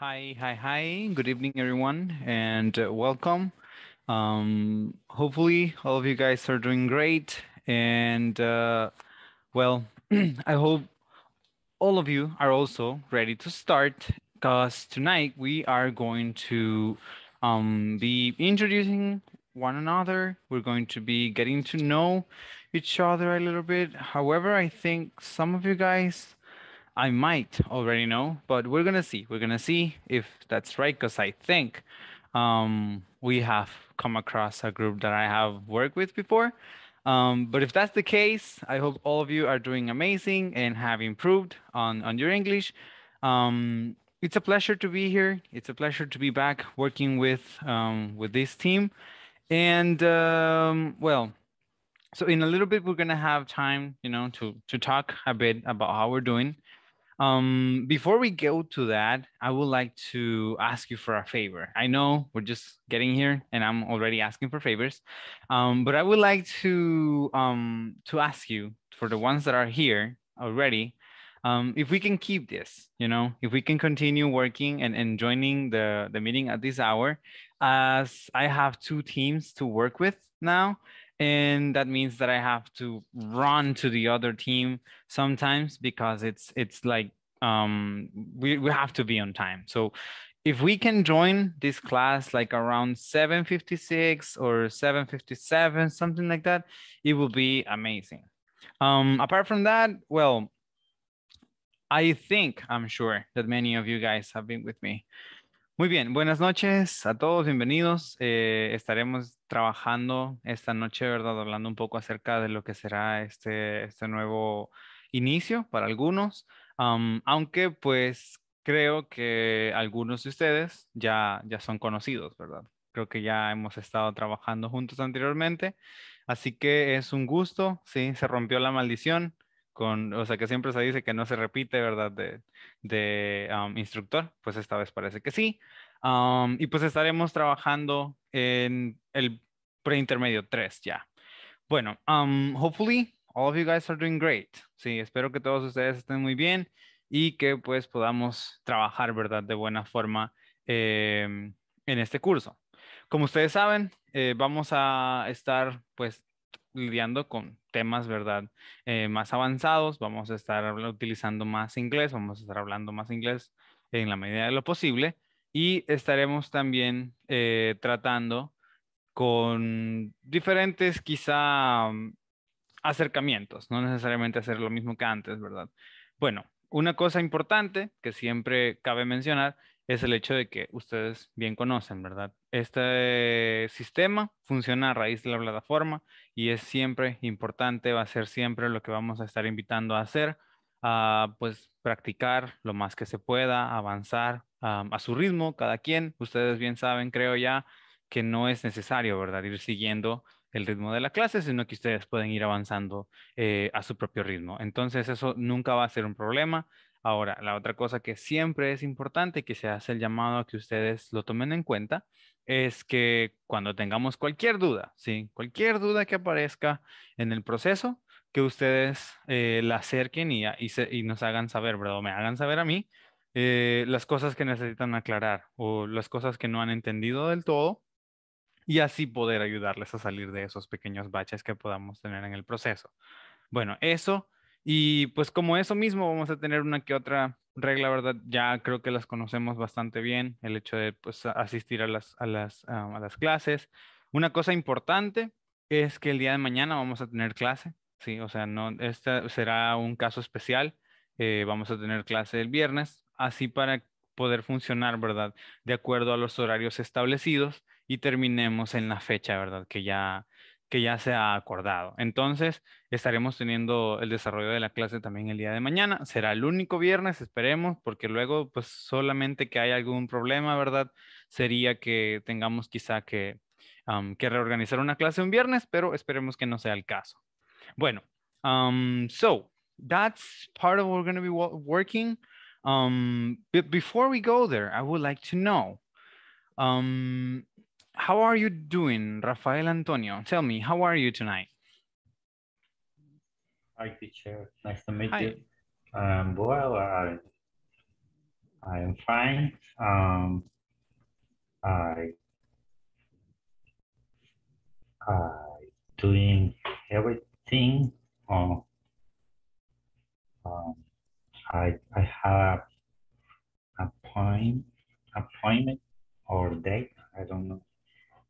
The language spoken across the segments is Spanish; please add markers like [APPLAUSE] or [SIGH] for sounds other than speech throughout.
Hi, hi, hi. Good evening, everyone, and uh, welcome. Um, hopefully, all of you guys are doing great. And uh, well, [CLEARS THROAT] I hope all of you are also ready to start because tonight we are going to um, be introducing one another. We're going to be getting to know each other a little bit. However, I think some of you guys I might already know, but we're gonna see. We're gonna see if that's right, because I think um, we have come across a group that I have worked with before. Um, but if that's the case, I hope all of you are doing amazing and have improved on, on your English. Um, it's a pleasure to be here. It's a pleasure to be back working with um, with this team. And um, well, so in a little bit, we're gonna have time, you know, to to talk a bit about how we're doing. Um, before we go to that, I would like to ask you for a favor. I know we're just getting here, and I'm already asking for favors, um, but I would like to um, to ask you for the ones that are here already. Um, if we can keep this, you know, if we can continue working and, and joining the, the meeting at this hour, as I have two teams to work with now, and that means that I have to run to the other team sometimes because it's it's like um, we we have to be on time. So if we can join this class like around 7:56 or 7:57, something like that, it will be amazing. Um, apart from that, well, I think I'm sure that many of you guys have been with me Muy bien, buenas noches a todos, bienvenidos. Eh, estaremos trabajando esta noche, ¿verdad? Hablando un poco acerca de lo que será este, este nuevo inicio para algunos, aunque pues creo que algunos de ustedes ya, ya son conocidos, ¿verdad? Creo que ya hemos estado trabajando juntos anteriormente, así que es un gusto, ¿sí? Se rompió la maldición o sea, que siempre se dice que no se repite, ¿verdad? De, instructor, pues esta vez parece que sí. y pues estaremos trabajando en el preintermedio 3 ya. Bueno, hopefully all of you guys are doing great. Sí, espero que todos ustedes estén muy bien y que pues podamos trabajar, ¿verdad? De buena forma em, en este curso. Como ustedes saben, eh, vamos a estar pues lidiando con temas, ¿verdad? Eh, más avanzados, vamos a estar utilizando más inglés, vamos a estar hablando más inglés en la medida de lo posible y estaremos también eh, tratando con diferentes quizá mm, acercamientos, no necesariamente hacer lo mismo que antes, ¿verdad? Bueno, una cosa importante que siempre cabe mencionar es el hecho de que ustedes bien conocen, ¿verdad? Este sistema funciona a raíz de la plataforma y es siempre importante, va a ser siempre lo que vamos a estar invitando a hacer, a pues practicar lo más que se pueda, avanzar a su ritmo, cada quien. Ustedes bien saben, creo ya, que no es necesario, ¿verdad? Ir siguiendo el ritmo de la clase, sino que ustedes pueden ir avanzando eh, a su propio ritmo. Entonces eso nunca va a ser un problema. Ahora, la otra cosa que siempre es importante, que se hace el llamado a que ustedes lo tomen en cuenta, es que cuando tengamos cualquier duda, ¿sí? cualquier duda que aparezca en el proceso, que ustedes eh, la acerquen y, y, nos hagan saber, ¿verdad? me hagan saber a mí eh, las cosas que necesitan aclarar o las cosas que no han entendido del todo y así poder ayudarles a salir de esos pequeños baches que podamos tener en el proceso. Bueno, eso. Y pues como eso mismo vamos a tener una que otra regla, ¿verdad? Ya creo que las conocemos bastante bien, el hecho de pues, asistir a las, a las, ah, a las clases. Una cosa importante es que el día de mañana vamos a tener clase, ¿sí? O sea, no, este será un caso especial. Eh, vamos a tener clase el viernes, así para poder funcionar, ¿verdad? De acuerdo a los horarios establecidos y terminemos en la fecha, ¿verdad? Que ya que ya se ha acordado. Entonces, estaremos teniendo el desarrollo de la clase también el día de mañana. Será el único viernes, esperemos, porque luego, pues solamente que hay algún problema, ¿verdad? Sería que tengamos quizá que, que reorganizar una clase un viernes, pero esperemos que no sea el caso. Bueno, so that's part of what we're going to be working. Um, before we go there, I would like to know, um, How are you doing, Rafael Antonio? Tell me, how are you tonight? Hi, teacher. Nice to meet Hi. you. Um, well, I, I am fine. Um, I, I doing everything. Um, um, I, I have appoint, appointment or date. I don't know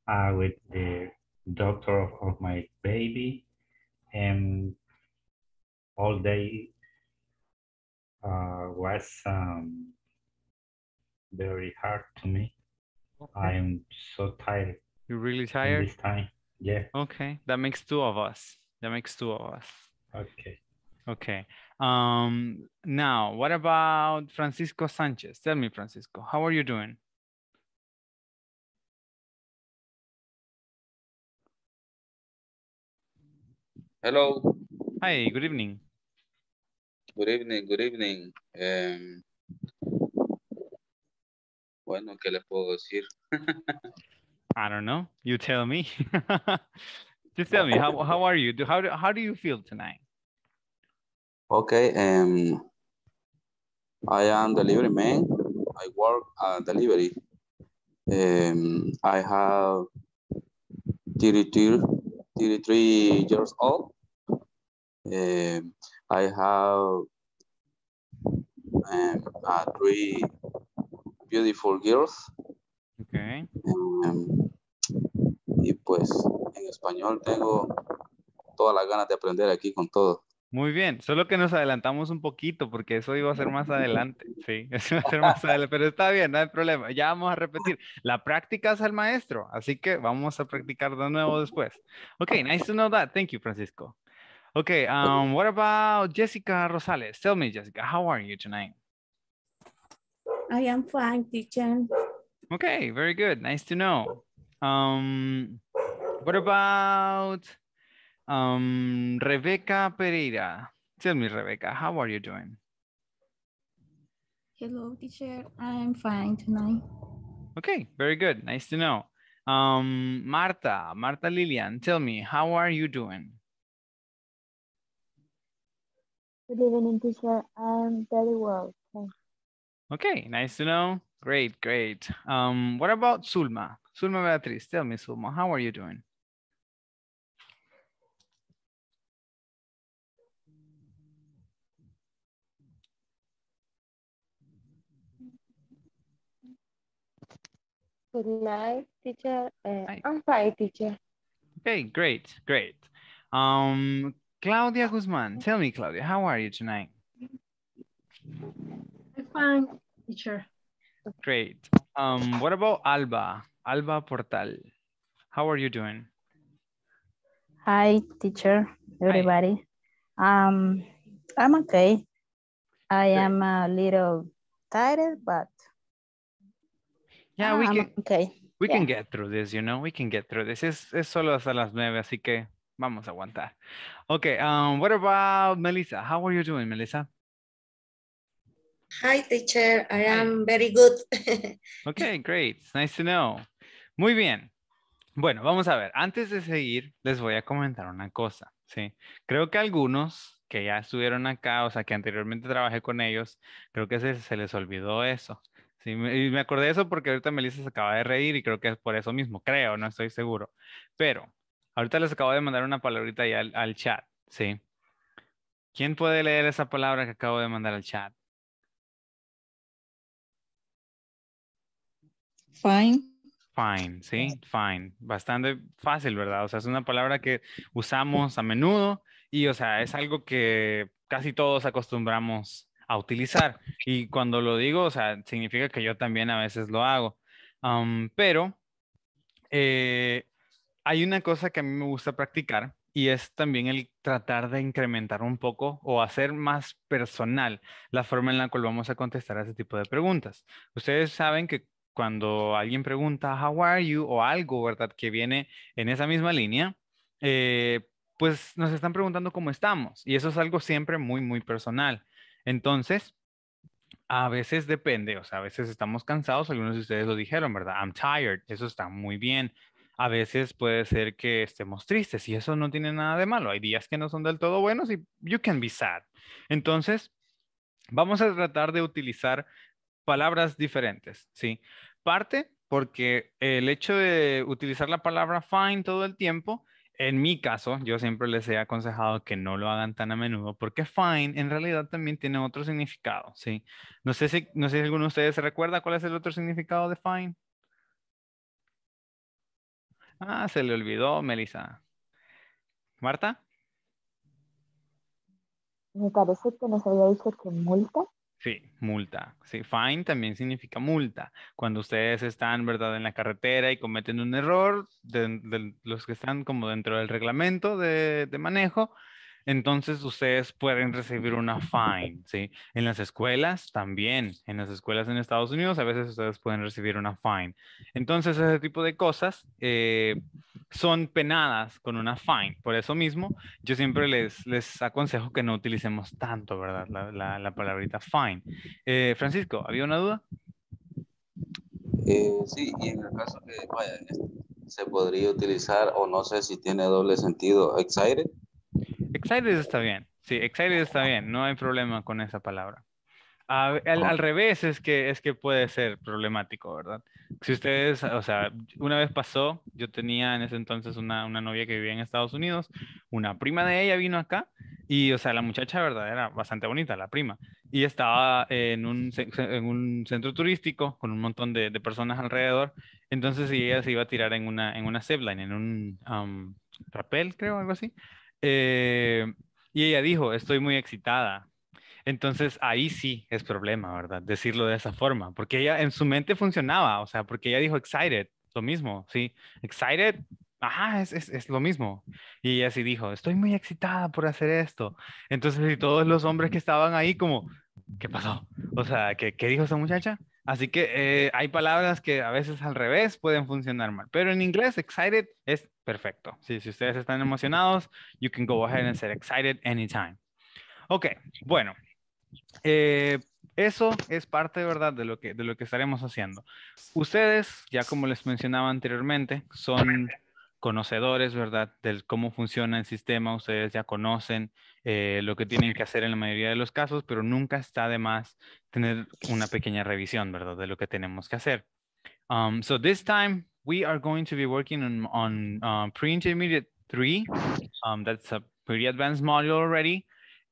uh, with the doctor of, of my baby and all day uh, was um, very hard to me. Okay. I am so tired. You're really tired? This time, yeah. Okay, that makes two of us. That makes two of us. Okay. Okay. Um, now, what about Francisco Sanchez? Tell me, Francisco, how are you doing? Hello. Hi, good evening. Good evening, good evening. Um, bueno, ¿qué les puedo decir? [LAUGHS] I don't know. You tell me. [LAUGHS] Just tell me, how, how are you? Do, how, do, how do you feel tonight? Okay. Um, I am delivery man. I work at delivery. Um, I have 33, 33 years old. Eh, I have eh, three beautiful girls. Okay. Em, y pues en español tengo todas las ganas de aprender aquí con todo. Muy bien, solo que nos adelantamos un poquito porque eso iba a ser más adelante. Sí, [LAUGHS] eso iba a ser más adelante, pero está bien, no hay problema. Ya vamos a repetir. La práctica es el maestro, así que vamos a practicar de nuevo después. Ok, nice to know that. Thank you, Francisco. Okay, um, what about Jessica Rosales? Tell me, Jessica, how are you tonight? I am fine, teacher. Okay, very good. Nice to know. Um, what about um, Rebecca Pereira? Tell me, Rebecca, how are you doing? Hello, teacher. I'm fine tonight. Okay, very good. Nice to know. Um, Marta, Marta Lilian, tell me, how are you doing? Good evening, teacher. I'm very well. Thanks. Okay, nice to know. Great, great. Um, what about Sulma? Sulma Beatriz, tell me, Sulma, how are you doing? Good night, teacher. Uh, I'm fine, teacher. Okay, great, great. Um, Claudia Guzman, tell me, Claudia, how are you tonight? I'm fine, teacher. Great. Um, what about Alba? Alba Portal. How are you doing? Hi, teacher, everybody. Hi. Um, I'm okay. I am a little tired, but yeah, ah, we I'm can. Okay. We yeah. can get through this, you know. We can get through this. Es, es solo hasta las nueve, así que Vamos a aguantar. Ok. um, what about Melissa? How are you doing, Melissa? Hi, teacher. I am very good. [LAUGHS] okay, great. nice to know. Muy bien. Bueno, vamos a ver. Antes de seguir, les voy a comentar una cosa. ¿sí? Creo que algunos que ya estuvieron acá, o sea, que anteriormente trabajé con ellos, creo que se, se les olvidó eso. Sí, me, me acordé de eso porque ahorita Melissa se acaba de reír y creo que es por eso mismo, creo, no estoy seguro. Pero Ahorita les acabo de mandar una palabrita ahí al, chat, ¿sí? ¿Quién puede leer esa palabra que acabo de mandar al chat? Fine. Fine, sí, fine. Bastante fácil, ¿verdad? O sea, es una palabra que usamos a menudo y, o sea, es algo que casi todos acostumbramos a utilizar. Y cuando lo digo, o sea, significa que yo también a veces lo hago. Um, pero eh, hay una cosa que a mí me gusta practicar y es también el tratar de incrementar un poco o hacer más personal la forma en la cual vamos a contestar a ese tipo de preguntas. Ustedes saben que cuando alguien pregunta how are you o algo, ¿verdad? Que viene en esa misma línea, eh, pues nos están preguntando cómo estamos y eso es algo siempre muy, muy personal. Entonces, a veces depende, o sea, a veces estamos cansados, algunos de ustedes lo dijeron, ¿verdad? I'm tired, eso está muy bien a veces puede ser que estemos tristes y eso no tiene nada de malo. Hay días que no son del todo buenos y you can be sad. Entonces, vamos a tratar de utilizar palabras diferentes, ¿sí? Parte porque el hecho de utilizar la palabra fine todo el tiempo, en mi caso, yo siempre les he aconsejado que no lo hagan tan a menudo porque fine en realidad también tiene otro significado, ¿sí? No sé si, no sé si alguno de ustedes recuerda cuál es el otro significado de fine. Ah, se le olvidó, Melissa. ¿Marta? Me parece que nos había dicho que multa. Sí, multa. Sí, fine también significa multa. Cuando ustedes están, ¿verdad?, en la carretera y cometen un error, de, los que están como dentro del reglamento de manejo, entonces ustedes pueden recibir una fine, ¿sí? En las escuelas también, en las escuelas en Estados Unidos a veces ustedes pueden recibir una fine. Entonces ese tipo de cosas eh, son penadas con una fine. Por eso mismo yo siempre les, aconsejo que no utilicemos tanto, ¿verdad? La, palabrita fine. Eh, Francisco, ¿había una duda? Eh, sí, y en el caso que este, se podría utilizar, o no sé si tiene doble sentido, excited Excited está bien. Sí, excited está bien. No hay problema con esa palabra. al, revés es que, es que puede ser problemático, ¿verdad? Si ustedes, o sea, una vez pasó, yo tenía en ese entonces una, novia que vivía en Estados Unidos, una prima de ella vino acá y, o sea, la muchacha, ¿verdad? Era bastante bonita, la prima. Y estaba en un, en un centro turístico con un montón de, personas alrededor. Entonces ella se iba a tirar en una, en una en un um, rapel, creo, algo así. Eh, y ella dijo, estoy muy excitada. Entonces ahí sí es problema, ¿verdad? Decirlo de esa forma, porque ella en su mente funcionaba, o sea, porque ella dijo excited, lo mismo, ¿sí? Excited, ajá, es, lo mismo. Y ella sí dijo, estoy muy excitada por hacer esto. Entonces, y todos los hombres que estaban ahí como, ¿qué pasó? O sea, ¿qué, qué dijo esa muchacha? Así que eh, hay palabras que a veces al revés pueden funcionar mal, pero en inglés excited es perfecto. si ustedes están emocionados, you can go ahead and say excited anytime. Ok, bueno, eh, eso es parte, ¿verdad?, de lo, que, de lo que estaremos haciendo. Ustedes, ya como les mencionaba anteriormente, son conocedores, ¿verdad? Del cómo funciona el sistema, ustedes ya conocen eh, lo que tienen que hacer en la mayoría de los casos, pero nunca está de más tener una pequeña revisión, ¿verdad? De lo que tenemos que hacer. Um, so this time we are going to be working on, on uh, pre-intermediate three. Um, that's a pretty advanced module already.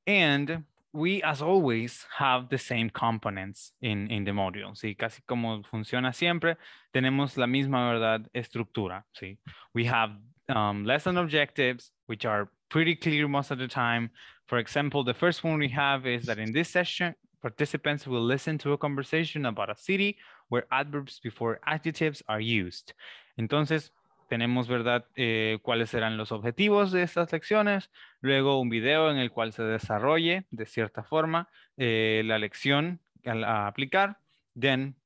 And we, as always, have the same components in, in the module, ¿sí? Casi como funciona siempre, tenemos la misma, ¿verdad?, estructura, ¿sí? We have um, lesson objectives, which are pretty clear most of the time. For example, the first one we have is that in this session, participants will listen to a conversation about a city where adverbs before adjectives are used. Entonces, tenemos, ¿verdad?, eh, cuáles serán los objetivos de estas lecciones, luego un video en el cual se desarrolle de cierta forma eh, la lección a, aplicar. Then,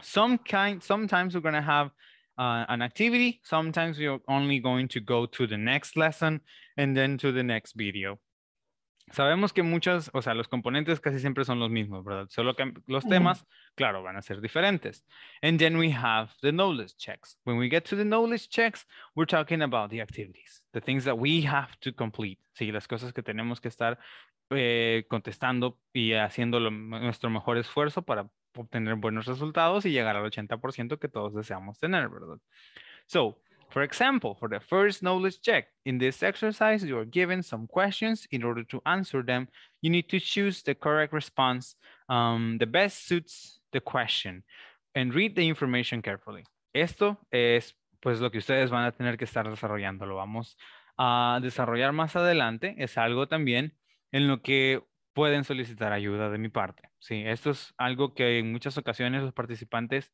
some kind, sometimes we're going to have uh, an activity, sometimes we're only going to go to the next lesson and then to the next video sabemos que muchas, o sea, los componentes casi siempre son los mismos, ¿verdad? Solo que los temas, claro, van a ser diferentes. And then we have the knowledge checks. When we get to the knowledge checks, we're talking about the activities, the things that we have to complete. Sí, las cosas que tenemos que estar eh, contestando y haciendo nuestro mejor esfuerzo para obtener buenos resultados y llegar al 80% que todos deseamos tener, ¿verdad? So, For example, for the first knowledge check, in this exercise, you are given some questions. In order to answer them, you need to choose the correct response um, the best suits the question and read the information carefully. Esto es pues lo que ustedes van a tener que estar desarrollando, lo vamos a desarrollar más adelante. Es algo también en lo que pueden solicitar ayuda de mi parte. Sí, esto es algo que en muchas ocasiones los participantes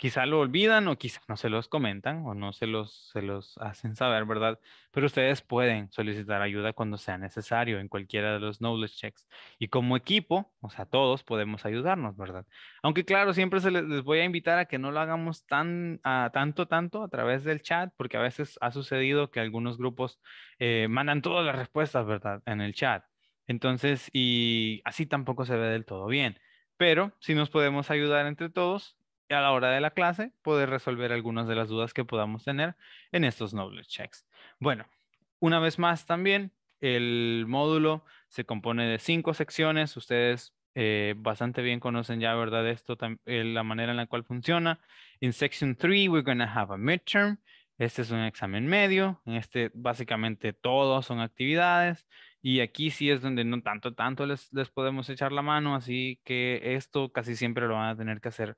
quizá lo olvidan o quizá no se los comentan o no se los, se los hacen saber, ¿verdad? Pero ustedes pueden solicitar ayuda cuando sea necesario en cualquiera de los knowledge checks. Y como equipo, o sea, todos podemos ayudarnos, ¿verdad? Aunque claro, siempre se les, voy a invitar a que no lo hagamos tan, a, ah, tanto, tanto a través del chat, porque a veces ha sucedido que algunos grupos eh, mandan todas las respuestas, ¿verdad? En el chat. Entonces, y así tampoco se ve del todo bien. Pero si nos podemos ayudar entre todos, a la hora de la clase poder resolver algunas de las dudas que podamos tener en estos knowledge checks. Bueno, una vez más también, el módulo se compone de cinco secciones. Ustedes eh, bastante bien conocen ya, ¿verdad? Esto, eh, la manera en la cual funciona. En section 3, we're going to have a midterm. Este es un examen medio. En este, básicamente, todos son actividades. Y aquí sí es donde no tanto, tanto les podemos echar la mano. Así que esto casi siempre lo van a tener que hacer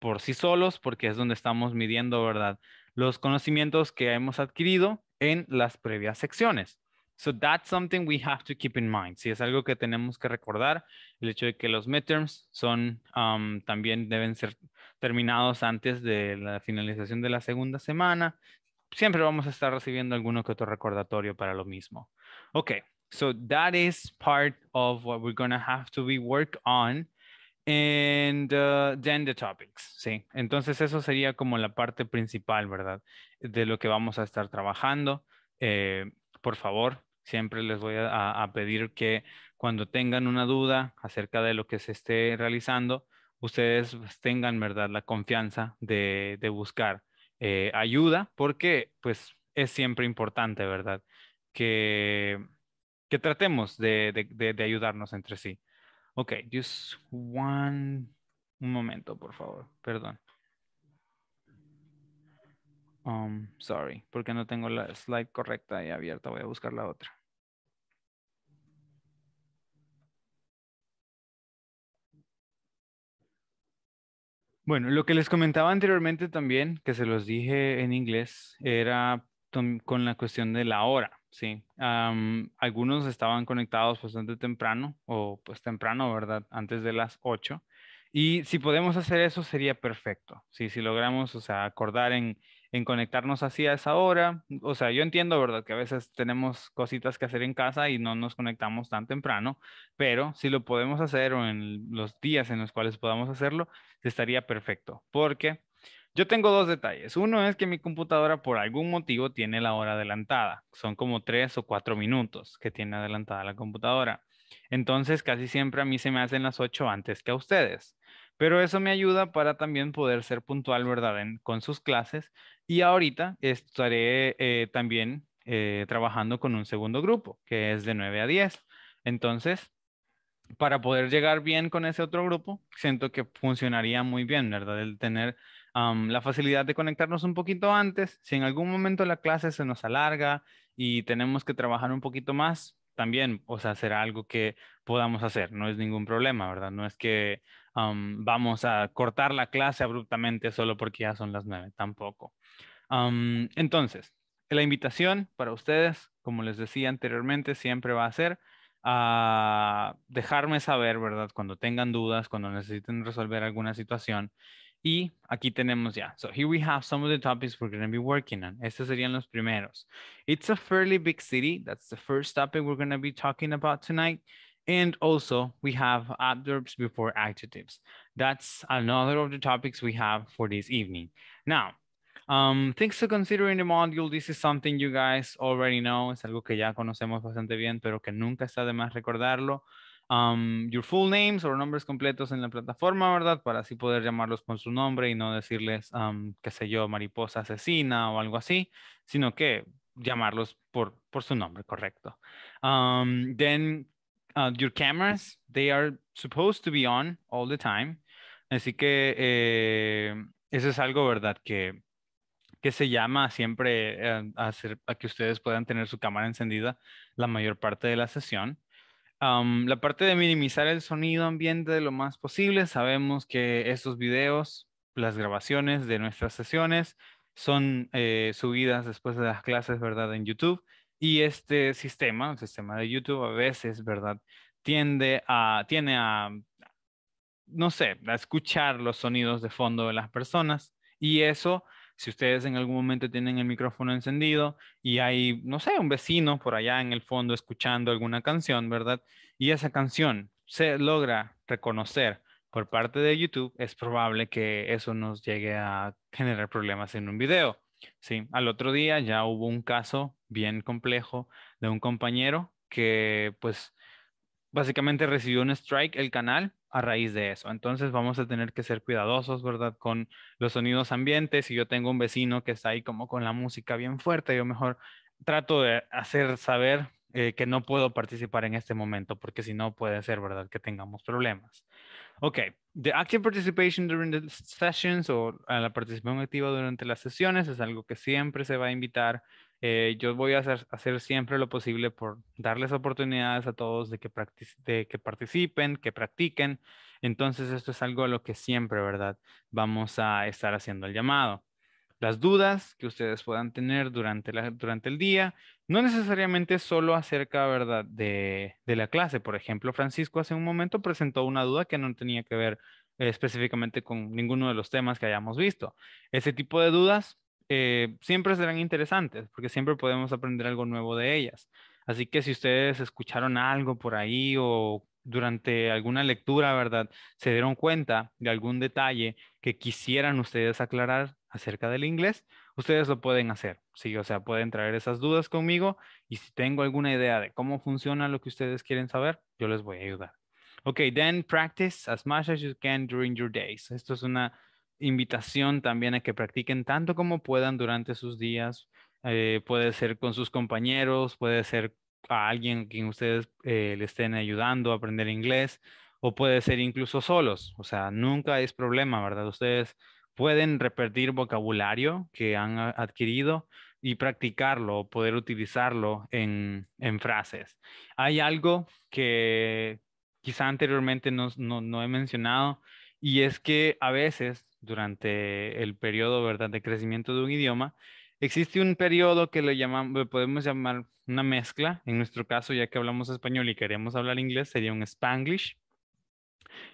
por sí solos, porque es donde estamos midiendo, ¿verdad? Los conocimientos que hemos adquirido en las previas secciones. So that's something we have to keep in mind. Si es algo que tenemos que recordar, el hecho de que los midterms son um, también deben ser terminados antes de la finalización de la segunda semana. Siempre vamos a estar recibiendo alguno que otro recordatorio para lo mismo. Okay, so that is part of what we're going to have to be work on and uh, then the topics, sí. Entonces eso sería como la parte principal, ¿verdad? De lo que vamos a estar trabajando. Eh, por favor, siempre les voy a, pedir que cuando tengan una duda acerca de lo que se esté realizando, ustedes tengan, ¿verdad? La confianza de, buscar eh, ayuda, porque pues es siempre importante, ¿verdad? Que, que tratemos de ayudarnos entre sí. Ok, just one... Un momento, por favor. Perdón. Um, sorry, porque no tengo la slide correcta y abierta. Voy a buscar la otra. Bueno, lo que les comentaba anteriormente también, que se los dije en inglés, era con la cuestión de la hora sí. algunos estaban conectados bastante temprano o pues temprano, ¿verdad? Antes de las 8. Y si podemos hacer eso sería perfecto. Sí, si logramos, o sea, acordar en, en conectarnos así a esa hora. O sea, yo entiendo, ¿verdad? Que a veces tenemos cositas que hacer en casa y no nos conectamos tan temprano, pero si lo podemos hacer o en los días en los cuales podamos hacerlo, estaría perfecto. Porque yo tengo dos detalles. Uno es que mi computadora por algún motivo tiene la hora adelantada. Son como tres o cuatro minutos que tiene adelantada la computadora. Entonces casi siempre a mí se me hacen las ocho antes que a ustedes. Pero eso me ayuda para también poder ser puntual, ¿verdad? con sus clases. Y ahorita estaré eh, también eh, trabajando con un segundo grupo, que es de nueve a diez. Entonces, para poder llegar bien con ese otro grupo, siento que funcionaría muy bien, ¿verdad? El tener la facilidad de conectarnos un poquito antes, si en algún momento la clase se nos alarga y tenemos que trabajar un poquito más, también, o sea, será algo que podamos hacer, no es ningún problema, ¿verdad? No es que vamos a cortar la clase abruptamente solo porque ya son las nueve, tampoco. entonces, la invitación para ustedes, como les decía anteriormente, siempre va a ser a dejarme saber, ¿verdad? Cuando tengan dudas, cuando necesiten resolver alguna situación. Y aquí tenemos ya. So here we have some of the topics we're going to be working on. Estos serían los primeros. It's a fairly big city. That's the first topic we're going to be talking about tonight. And also we have adverbs before adjectives. That's another of the topics we have for this evening. Now, um, things to consider in the module. This is something you guys already know. Es algo que ya conocemos bastante bien, pero que nunca está de más recordarlo. your full names o nombres completos en la plataforma, ¿verdad? Para así poder llamarlos con su nombre y no decirles, qué sé yo, mariposa asesina o algo así, sino que llamarlos por, por su nombre correcto. then uh, your cameras, they are supposed to be on all the time. Así que eh, eso es algo, ¿verdad? Que, que se llama siempre eh, hacer, a que ustedes puedan tener su cámara encendida la mayor parte de la sesión la parte de minimizar el sonido ambiente de lo más posible, sabemos que estos videos, las grabaciones de nuestras sesiones son eh, subidas después de las clases, ¿verdad? En YouTube. Y este sistema, el sistema de YouTube a veces, ¿verdad? Tiende a, tiene a, no sé, a escuchar los sonidos de fondo de las personas. Y eso si ustedes en algún momento tienen el micrófono encendido y hay, no sé, un vecino por allá en el fondo escuchando alguna canción, ¿verdad? Y esa canción se logra reconocer por parte de YouTube, es probable que eso nos llegue a generar problemas en un video. Sí, al otro día ya hubo un caso bien complejo de un compañero que pues básicamente recibió un strike el canal a raíz de eso. Entonces vamos a tener que ser cuidadosos, ¿verdad? Con los sonidos ambientes. Si yo tengo un vecino que está ahí como con la música bien fuerte, yo mejor trato de hacer saber eh, que no puedo participar en este momento, porque si no puede ser, ¿verdad? Que tengamos problemas. Ok, the active participation during the sessions o la participación activa durante las sesiones es algo que siempre se va a invitar eh, yo voy a hacer, siempre lo posible por darles oportunidades a todos de que, que participen, que practiquen. Entonces, esto es algo a lo que siempre, ¿verdad? Vamos a estar haciendo el llamado. Las dudas que ustedes puedan tener durante, durante el día, no necesariamente solo acerca, ¿verdad?, de, de la clase. Por ejemplo, Francisco hace un momento presentó una duda que no tenía que ver eh, específicamente con ninguno de los temas que hayamos visto. Ese tipo de dudas eh, siempre serán interesantes porque siempre podemos aprender algo nuevo de ellas. Así que si ustedes escucharon algo por ahí o durante alguna lectura, ¿verdad? Se dieron cuenta de algún detalle que quisieran ustedes aclarar acerca del inglés, ustedes lo pueden hacer, ¿sí? O sea, pueden traer esas dudas conmigo y si tengo alguna idea de cómo funciona lo que ustedes quieren saber, yo les voy a ayudar. Ok, then practice as much as you can during your days. Esto es una invitación también a que practiquen tanto como puedan durante sus días. Eh, puede ser con sus compañeros, puede ser a alguien quien ustedes eh, le estén ayudando a aprender inglés, o puede ser incluso solos. O sea, nunca es problema, ¿verdad? Ustedes pueden repetir vocabulario que han adquirido y practicarlo, poder utilizarlo en, en frases. Hay algo que quizá anteriormente no, no, no he mencionado, y es que a veces durante el periodo ¿verdad? de crecimiento de un idioma, existe un periodo que le llamamos, podemos llamar una mezcla. En nuestro caso, ya que hablamos español y queremos hablar inglés, sería un spanglish,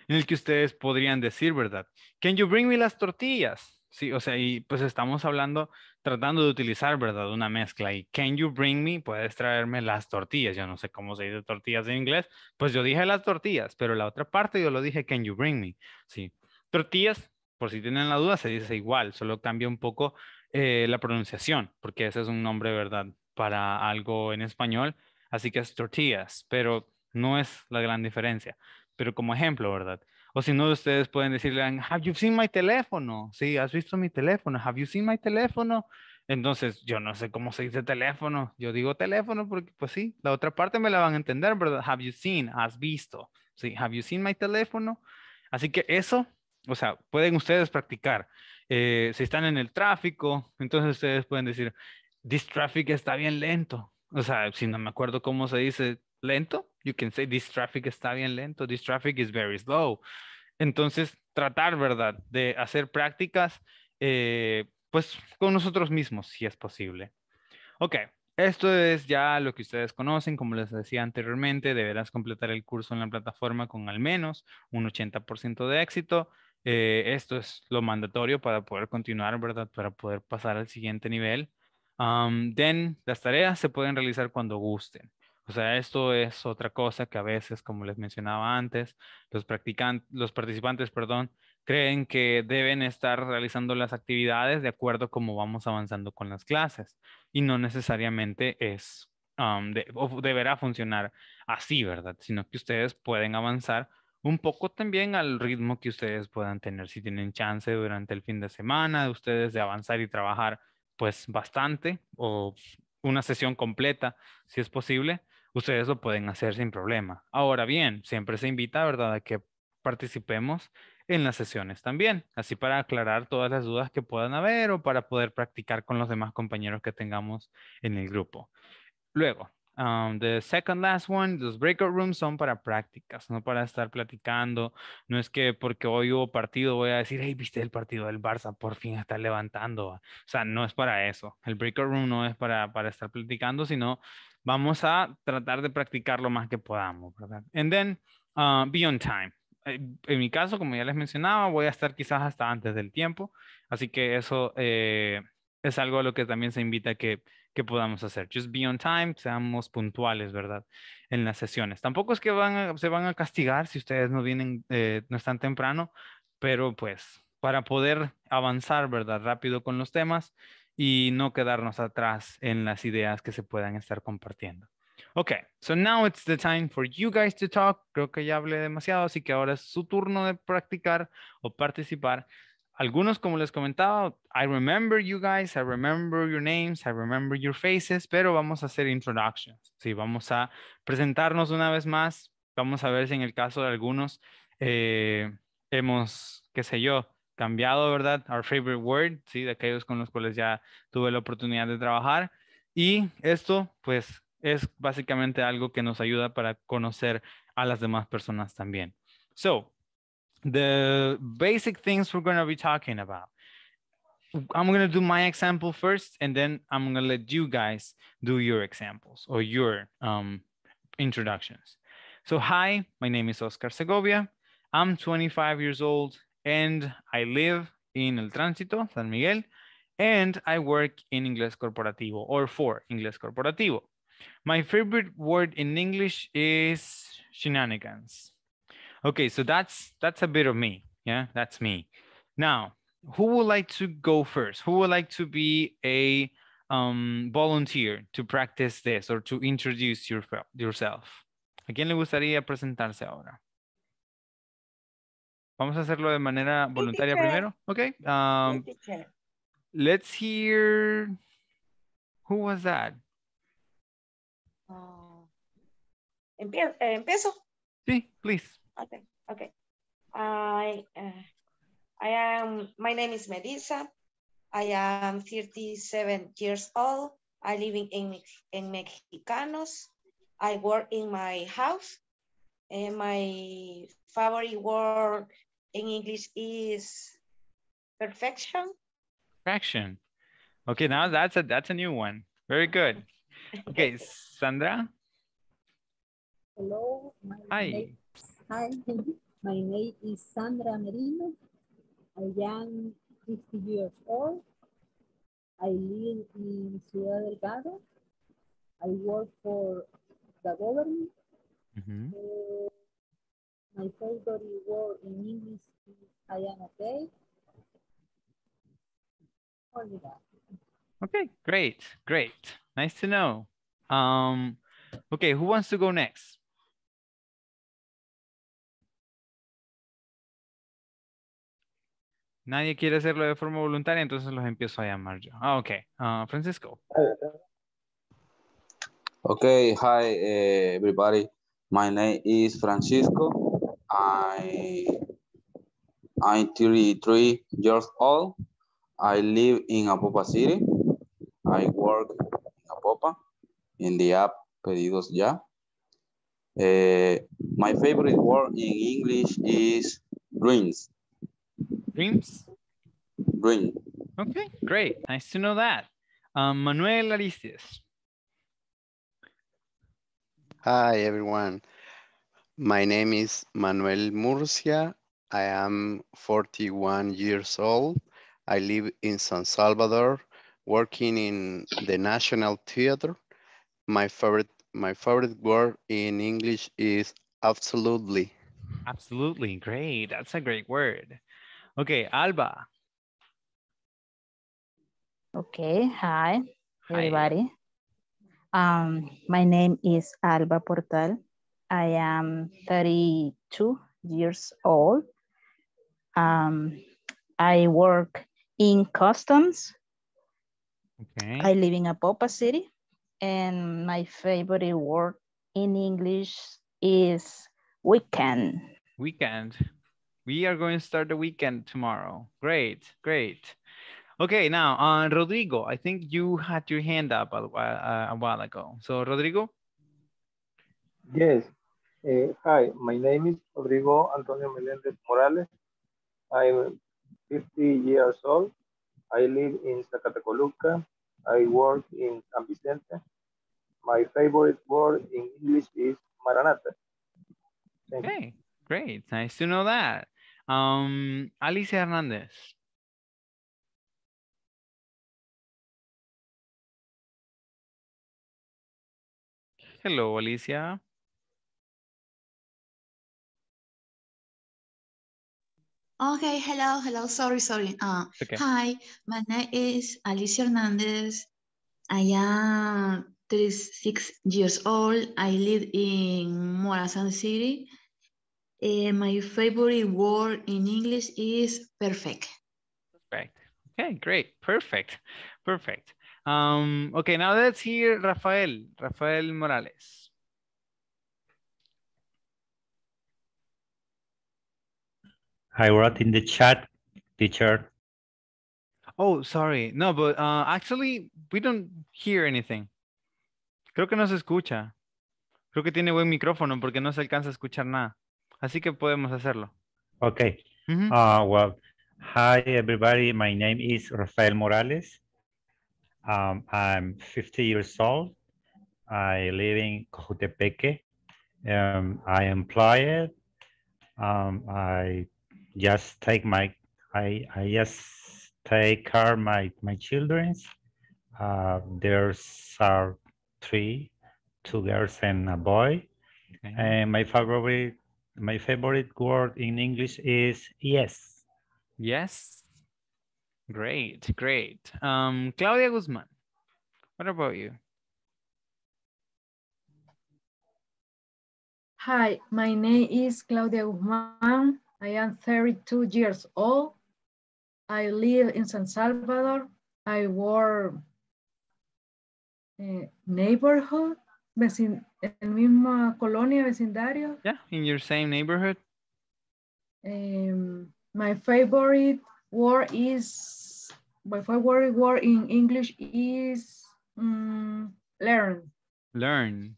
en el que ustedes podrían decir, ¿verdad? Can you bring me las tortillas? Sí, o sea, y pues estamos hablando, tratando de utilizar, ¿verdad? Una mezcla. Y can you bring me? Puedes traerme las tortillas. Yo no sé cómo se dice tortillas en inglés. Pues yo dije las tortillas, pero la otra parte yo lo dije, can you bring me? Sí. Tortillas por si tienen la duda, se dice igual, solo cambia un poco eh, la pronunciación, porque ese es un nombre, ¿verdad?, para algo en español, así que es tortillas, pero no es la gran diferencia. Pero como ejemplo, ¿verdad? O si no, ustedes pueden decirle, have you seen my teléfono? Sí, has visto mi teléfono, have you seen my teléfono? Entonces, yo no sé cómo se dice teléfono. Yo digo teléfono porque, pues sí, la otra parte me la van a entender, ¿verdad? Have you seen? Has visto. Sí, have you seen my teléfono? Así que eso o sea, pueden ustedes practicar. Eh, si están en el tráfico, entonces ustedes pueden decir, this traffic está bien lento. O sea, si no me acuerdo cómo se dice lento, you can say this traffic está bien lento, this traffic is very slow. Entonces, tratar, ¿verdad?, de hacer prácticas, eh, pues, con nosotros mismos, si es posible. Ok, esto es ya lo que ustedes conocen, como les decía anteriormente, deberás completar el curso en la plataforma con al menos un 80% de éxito. Eh, esto es lo mandatorio para poder continuar, ¿verdad? Para poder pasar al siguiente nivel. Um, las tareas se pueden realizar cuando gusten. O sea, esto es otra cosa que a veces, como les mencionaba antes, los, los participantes perdón, creen que deben estar realizando las actividades de acuerdo cómo vamos avanzando con las clases. Y no necesariamente es, de, deberá funcionar así, ¿verdad? Sino que ustedes pueden avanzar un poco también al ritmo que ustedes puedan tener, si tienen chance durante el fin de semana de ustedes de avanzar y trabajar pues bastante o una sesión completa, si es posible, ustedes lo pueden hacer sin problema. Ahora bien, siempre se invita, ¿verdad?, a que participemos en las sesiones también, así para aclarar todas las dudas que puedan haber o para poder practicar con los demás compañeros que tengamos en el grupo. Luego, the second last one, los breakout rooms son para prácticas, no para estar platicando. No es que porque hoy hubo partido voy a decir, hey, viste el partido del Barça, por fin está levantando. O sea, no es para eso. El breakout room no es para, para estar platicando, sino vamos a tratar de practicar lo más que podamos, ¿verdad? And then, ah, be on time. Eh, en mi caso, como ya les mencionaba, voy a estar quizás hasta antes del tiempo. Así que eso eh, es algo a lo que también se invita que que podamos hacer. Just be on time, seamos puntuales, ¿verdad? En las sesiones. Tampoco es que van se van a castigar si ustedes no vienen, eh, no están temprano, pero pues para poder avanzar, ¿verdad? Rápido con los temas y no quedarnos atrás en las ideas que se puedan estar compartiendo. OK. so now it's the time for you guys to talk. Creo que ya hablé demasiado, así que ahora es su turno de practicar o participar algunos, como les comentaba, I remember you guys, I remember your names, I remember your faces, pero vamos a hacer introductions. Sí, vamos a presentarnos una vez más. Vamos a ver si en el caso de algunos eh, hemos, qué sé yo, cambiado, ¿verdad? Our favorite word, sí, de aquellos con los cuales ya tuve la oportunidad de trabajar. Y esto, pues, es básicamente algo que nos ayuda para conocer a las demás personas también. So, the basic things we're going to be talking about. I'm going to do my example first, and then I'm going to let you guys do your examples or your um, introductions. So, hi, my name is Oscar Segovia. I'm 25 years old, and I live in El Tránsito, San Miguel, and I work in Inglés Corporativo or for Inglés Corporativo. My favorite word in English is shenanigans. Okay, so that's that's a bit of me. Yeah, that's me. Now, who would like to go first? Who would like to be a um, volunteer to practice this or to introduce your, yourself? ¿A quién le gustaría presentarse ahora? Vamos a hacerlo de manera voluntaria primero. Okay. Um, let's hear. Who was that? Uh, eh, empiezo. Sí, please. Okay, okay. I, uh, I am, my name is Melissa. I am 37 years old. I live in, in Mexicanos. I work in my house. And my favorite word in English is perfection. Perfection. Okay, now that's a that's a new one. Very good. [LAUGHS] Okay, Sandra. Hello. Hi. Hi, my name is Sandra Merino. I am 50 years old. I live in Ciudad Delgado. I work for the government. Mm -hmm. uh, my favorite word in English is I am okay. Okay, great, great. Nice to know. Um, okay, who wants to go next? nadie quiere hacerlo de forma voluntaria, entonces los empiezo a llamar yo. Ah, ok. Ah, Francisco. Ok, hi eh, everybody. My name is Francisco. I, I'm 33 years old. I live in Apopa City. I work in Apopa in the app Pedidos Ya. Eh, my favorite word in English is greens. dreams? Dream. Okay, great. Nice to know that. Um, Manuel Aristides. Hi, everyone. My name is Manuel Murcia. I am 41 years old. I live in San Salvador, working in the National Theater. My favorite, my favorite word in English is absolutely. Absolutely, great. That's a great word. Okay, Alba. Okay, hi, everybody. Hi. Um, my name is Alba Portal. I am 32 years old. Um, I work in customs. Okay. I live in Apopa City and my favorite word in English is weekend. Weekend we are going to start the weekend tomorrow. Great, great. Okay, now, uh, Rodrigo, I think you had your hand up a, a, a while ago. So, Rodrigo? Yes. Uh, hi, my name is Rodrigo Antonio Melendez Morales. I'm 50 years old. I live in Zacatecoluca. I work in San Vicente. My favorite word in English is Maranatha. Thank okay, you. great. Nice to know that. Um, Alicia Hernández. Hello, Alicia. Okay, hello, hello, sorry, sorry. Uh, okay. Hi, my name is Alicia Hernandez. I am 36 years old. I live in Morazan City. Uh, my favorite word in English is perfect. Perfect. Okay, great. Perfect. Perfect. Um, okay, now let's hear Rafael, Rafael Morales. I wrote in the chat, teacher. Oh, sorry. No, but uh, actually, we don't hear anything. Creo que no se escucha. Creo que tiene buen micrófono porque no se alcanza a escuchar nada. Así que podemos hacerlo. Okay. Mm -hmm. uh, well, hi everybody. My name is Rafael Morales. Um, I'm 50 years old. I live in Cojutepeque. Um, I employ. Um, I just take my, I, I just take care of my, my children's. Uh, there's are uh, three, two girls and a boy. Okay. And my favorite my favorite word in English is yes. Yes. Great, great. Um, Claudia Guzman, what about you? Hi, my name is Claudia Guzman. I am 32 years old. I live in San Salvador. I work in eh, neighborhood, En misma colonia, vecindario. Yeah, in your same neighborhood. Um, my favorite word is, my favorite word in English is um, learn. Learn.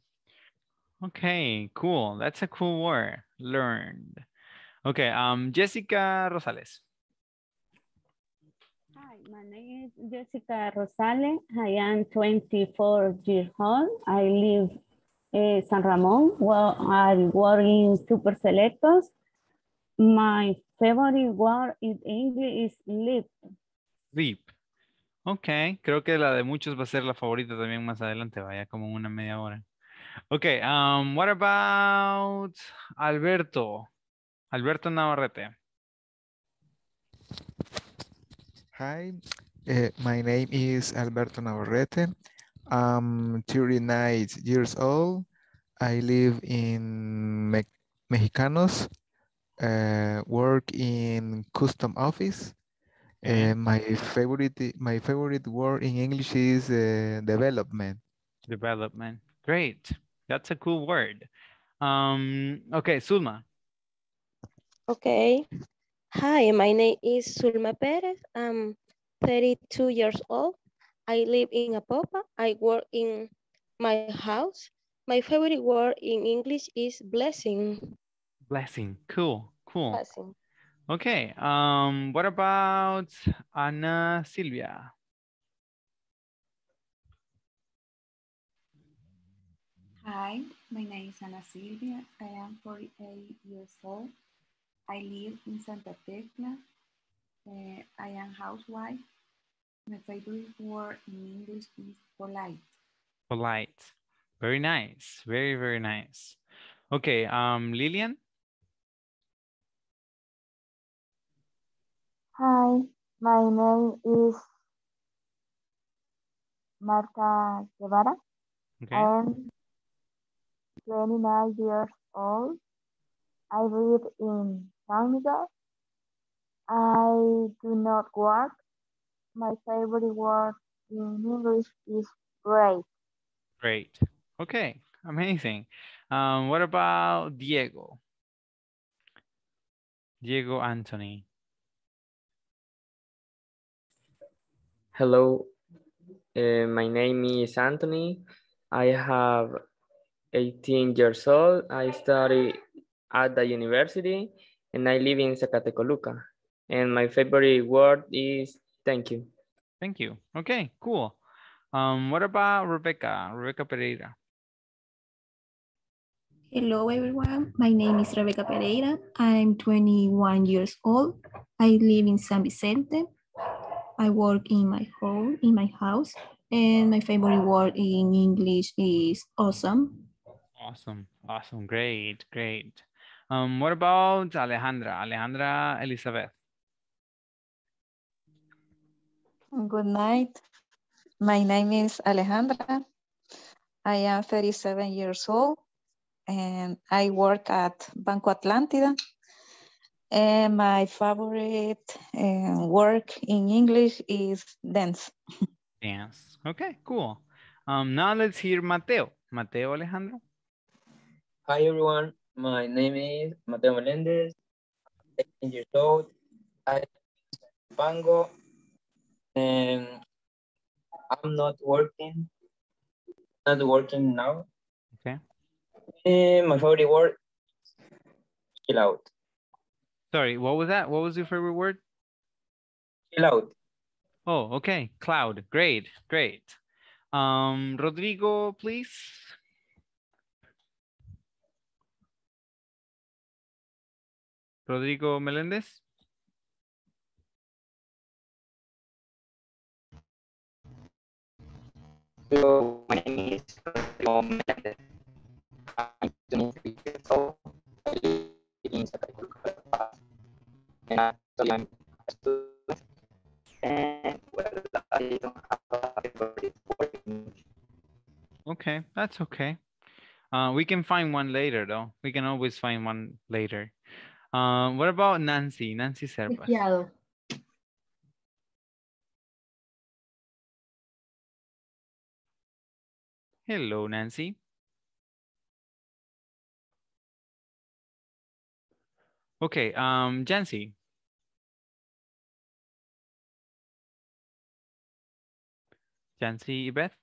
Okay, cool. That's a cool word, learned. Okay, um, Jessica Rosales. Hi, my name is Jessica Rosales. I am 24 years old. I live Eh, San Ramón, Well, I work Super Selectos. My favorite word in English is leap. Leap. Ok, creo que la de muchos va a ser la favorita también más adelante, vaya como una media hora. Ok, um, what about Alberto? Alberto Navarrete. Hi, eh, my name is Alberto Navarrete. I'm 39 years old. I live in Me Mexicanos, uh, work in custom office. And my favorite, my favorite word in English is uh, development. Development. Great. That's a cool word. Um, okay, Sulma. Okay. Hi, my name is Sulma Perez. I'm 32 years old. I live in Apopa. I work in my house. My favorite word in English is blessing. Blessing. Cool. Cool. Blessing. Okay. Um, what about Ana Silvia? Hi, my name is Ana Silvia. I am 48 years old. I live in Santa Tecla. Uh, I am housewife. My favorite word in English is polite. Polite. Very nice. Very, very nice. Okay, um, Lillian? Hi, my name is Marta Guevara. Okay. I'm 29 years old. I live in San Miguel. I do not work. My favorite word in English is great. Great. Okay, amazing. Um, what about Diego? Diego Anthony. Hello, uh, my name is Anthony. I have 18 years old. I study at the university and I live in Zacatecoluca. And my favorite word is Thank you. Thank you. Okay, cool. Um, what about Rebecca, Rebecca Pereira? Hello, everyone. My name is Rebecca Pereira. I'm 21 years old. I live in San Vicente. I work in my home, in my house, and my favorite word in English is awesome. Awesome, awesome, great, great. Um, what about Alejandra, Alejandra Elizabeth? Good night. My name is Alejandra. I am 37 years old and I work at Banco Atlantida. And my favorite eh, work in English is dance. Dance. Okay, cool. Um, now let's hear Mateo. Mateo Alejandro. Hi, everyone. My name is Mateo Melendez. I'm 18 years old. I Bango and I'm not working, not working now. Okay. And my favorite word, chill out. Sorry, what was that? What was your favorite word? Chill out. Oh, okay. Cloud. Great, great. Um, Rodrigo, please. Rodrigo Melendez. So my name is Tom I'm 23 years old. I live in and actually I'm a student. And well, I don't have a favorite word. Okay, that's okay. Uh, we can find one later, though. We can always find one later. Um, what about Nancy? Nancy Serpas. Hello, Nancy. Okay, um, Jancy. Jancy, Beth.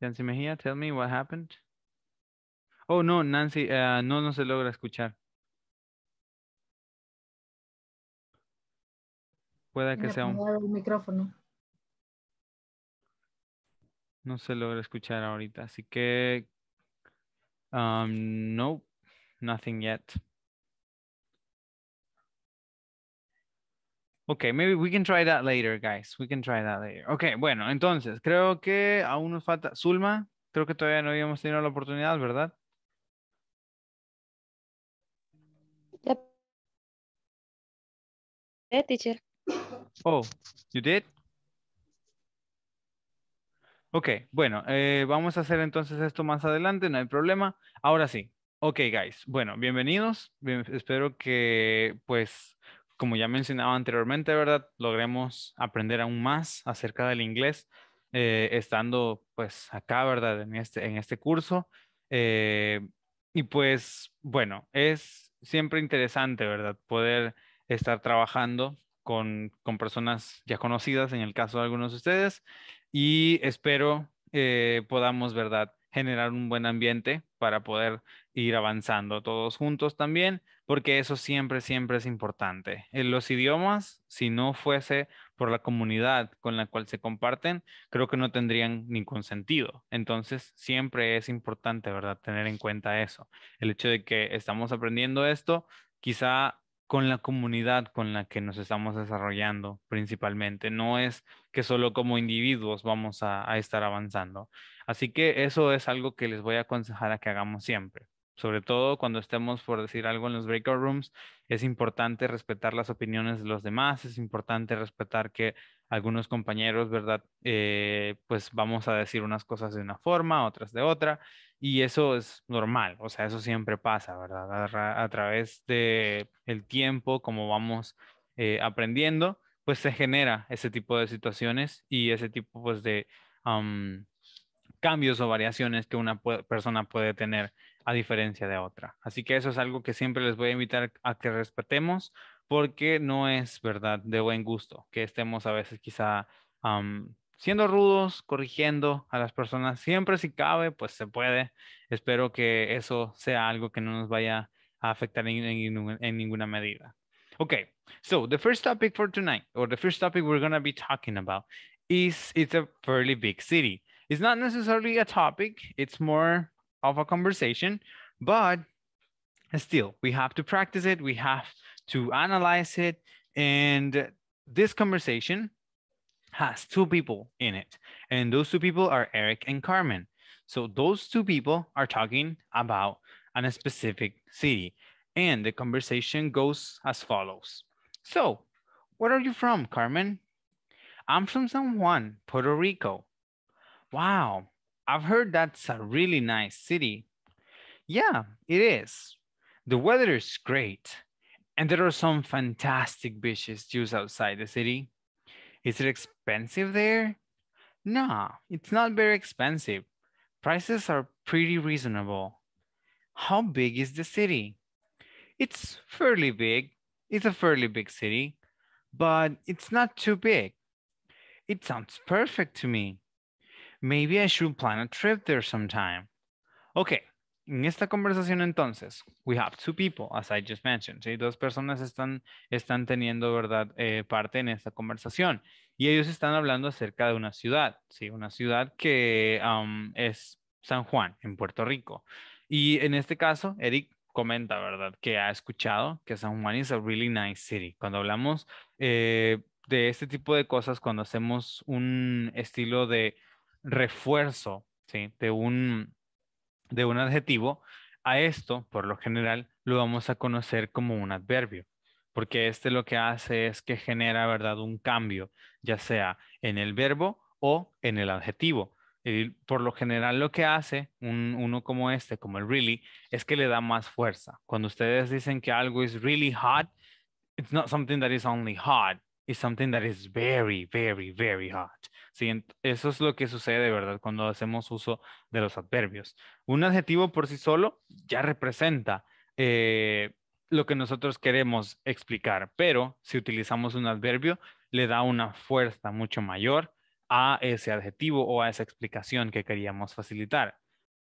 Nancy Mejía, tell me what happened. Oh, no, Nancy, uh, no, no se logra escuchar. que sea un... micrófono. No se logra escuchar ahorita, así que... Um, no, nothing yet. Ok, maybe we can try that later, guys. We can try that later. okay bueno, entonces, creo que aún nos falta... Zulma, creo que todavía no habíamos tenido la oportunidad, ¿verdad? Eh, teacher. Oh, you did? Ok, bueno, eh, vamos a hacer entonces esto más adelante, no hay problema. Ahora sí, ok guys, bueno, bienvenidos. espero que pues, como ya mencionaba anteriormente, ¿verdad? Logremos aprender aún más acerca del inglés eh, estando pues acá, ¿verdad? En este, en este curso. Eh, y pues, bueno, es siempre interesante, ¿verdad? Poder estar trabajando con, personas ya conocidas, en el caso de algunos de ustedes, y espero eh, podamos, ¿verdad?, generar un buen ambiente para poder ir avanzando todos juntos también, porque eso siempre, siempre es importante. En los idiomas, si no fuese por la comunidad con la cual se comparten, creo que no tendrían ningún sentido. Entonces, siempre es importante, ¿verdad?, tener en cuenta eso. El hecho de que estamos aprendiendo esto, quizá con la comunidad con la que nos estamos desarrollando principalmente. No es que solo como individuos vamos a, estar avanzando. Así que eso es algo que les voy a aconsejar a que hagamos siempre sobre todo cuando estemos por decir algo en los breakout rooms, es importante respetar las opiniones de los demás, es importante respetar que algunos compañeros, ¿verdad? Eh, pues vamos a decir unas cosas de una forma, otras de otra, y eso es normal, o sea, eso siempre pasa, ¿verdad? A, través de tiempo, como vamos eh, aprendiendo, pues se genera ese tipo de situaciones y ese tipo pues, de cambios o variaciones que una persona puede tener a diferencia de otra. Así que eso es algo que siempre les voy a invitar a que respetemos porque no es verdad de buen gusto que estemos a veces quizá siendo rudos, corrigiendo a las personas. Siempre si cabe, pues se puede. Espero que eso sea algo que no nos vaya a afectar en, ninguna medida. Okay, so the first topic for tonight, or the first topic we're going to be talking about is it's a fairly big city. It's not necessarily a topic. It's more of a conversation, but still, we have to practice it, we have to analyze it. And this conversation has two people in it, and those two people are Eric and Carmen. So those two people are talking about a specific city, and the conversation goes as follows. So, where are you from, Carmen? I'm from San Juan, Puerto Rico. Wow, I've heard that's a really nice city. Yeah, it is. The weather is great, and there are some fantastic beaches just outside the city. Is it expensive there? No, it's not very expensive. Prices are pretty reasonable. How big is the city? It's fairly big. It's a fairly big city, but it's not too big. It sounds perfect to me. Maybe I should plan a trip there sometime. Okay, en esta conversación entonces, we have two people, as I just mentioned. ¿sí? Dos personas están, están teniendo ¿verdad? Eh, parte en esta conversación y ellos están hablando acerca de una ciudad, ¿sí? una ciudad que um, es San Juan, en Puerto Rico. Y en este caso, Eric comenta, ¿verdad? Que ha escuchado que San Juan is a really nice city. Cuando hablamos eh, de este tipo de cosas, cuando hacemos un estilo de refuerzo de, un, de un adjetivo, a esto, por lo general, lo vamos a conocer como un adverbio, porque este lo que hace es que genera, ¿verdad?, un cambio, ya sea en el verbo o en el adjetivo. Y por lo general lo que hace un, uno como este, como el really, es que le da más fuerza. Cuando ustedes dicen que algo es really hot, it's not something that is only hot, it's something that is very, very, very hot. Eso es lo que sucede, ¿verdad? Cuando hacemos uso de los adverbios. Un adjetivo por sí solo ya representa eh, lo que nosotros queremos explicar, pero si utilizamos un adverbio, le da una fuerza mucho mayor a ese adjetivo o a esa explicación que queríamos facilitar.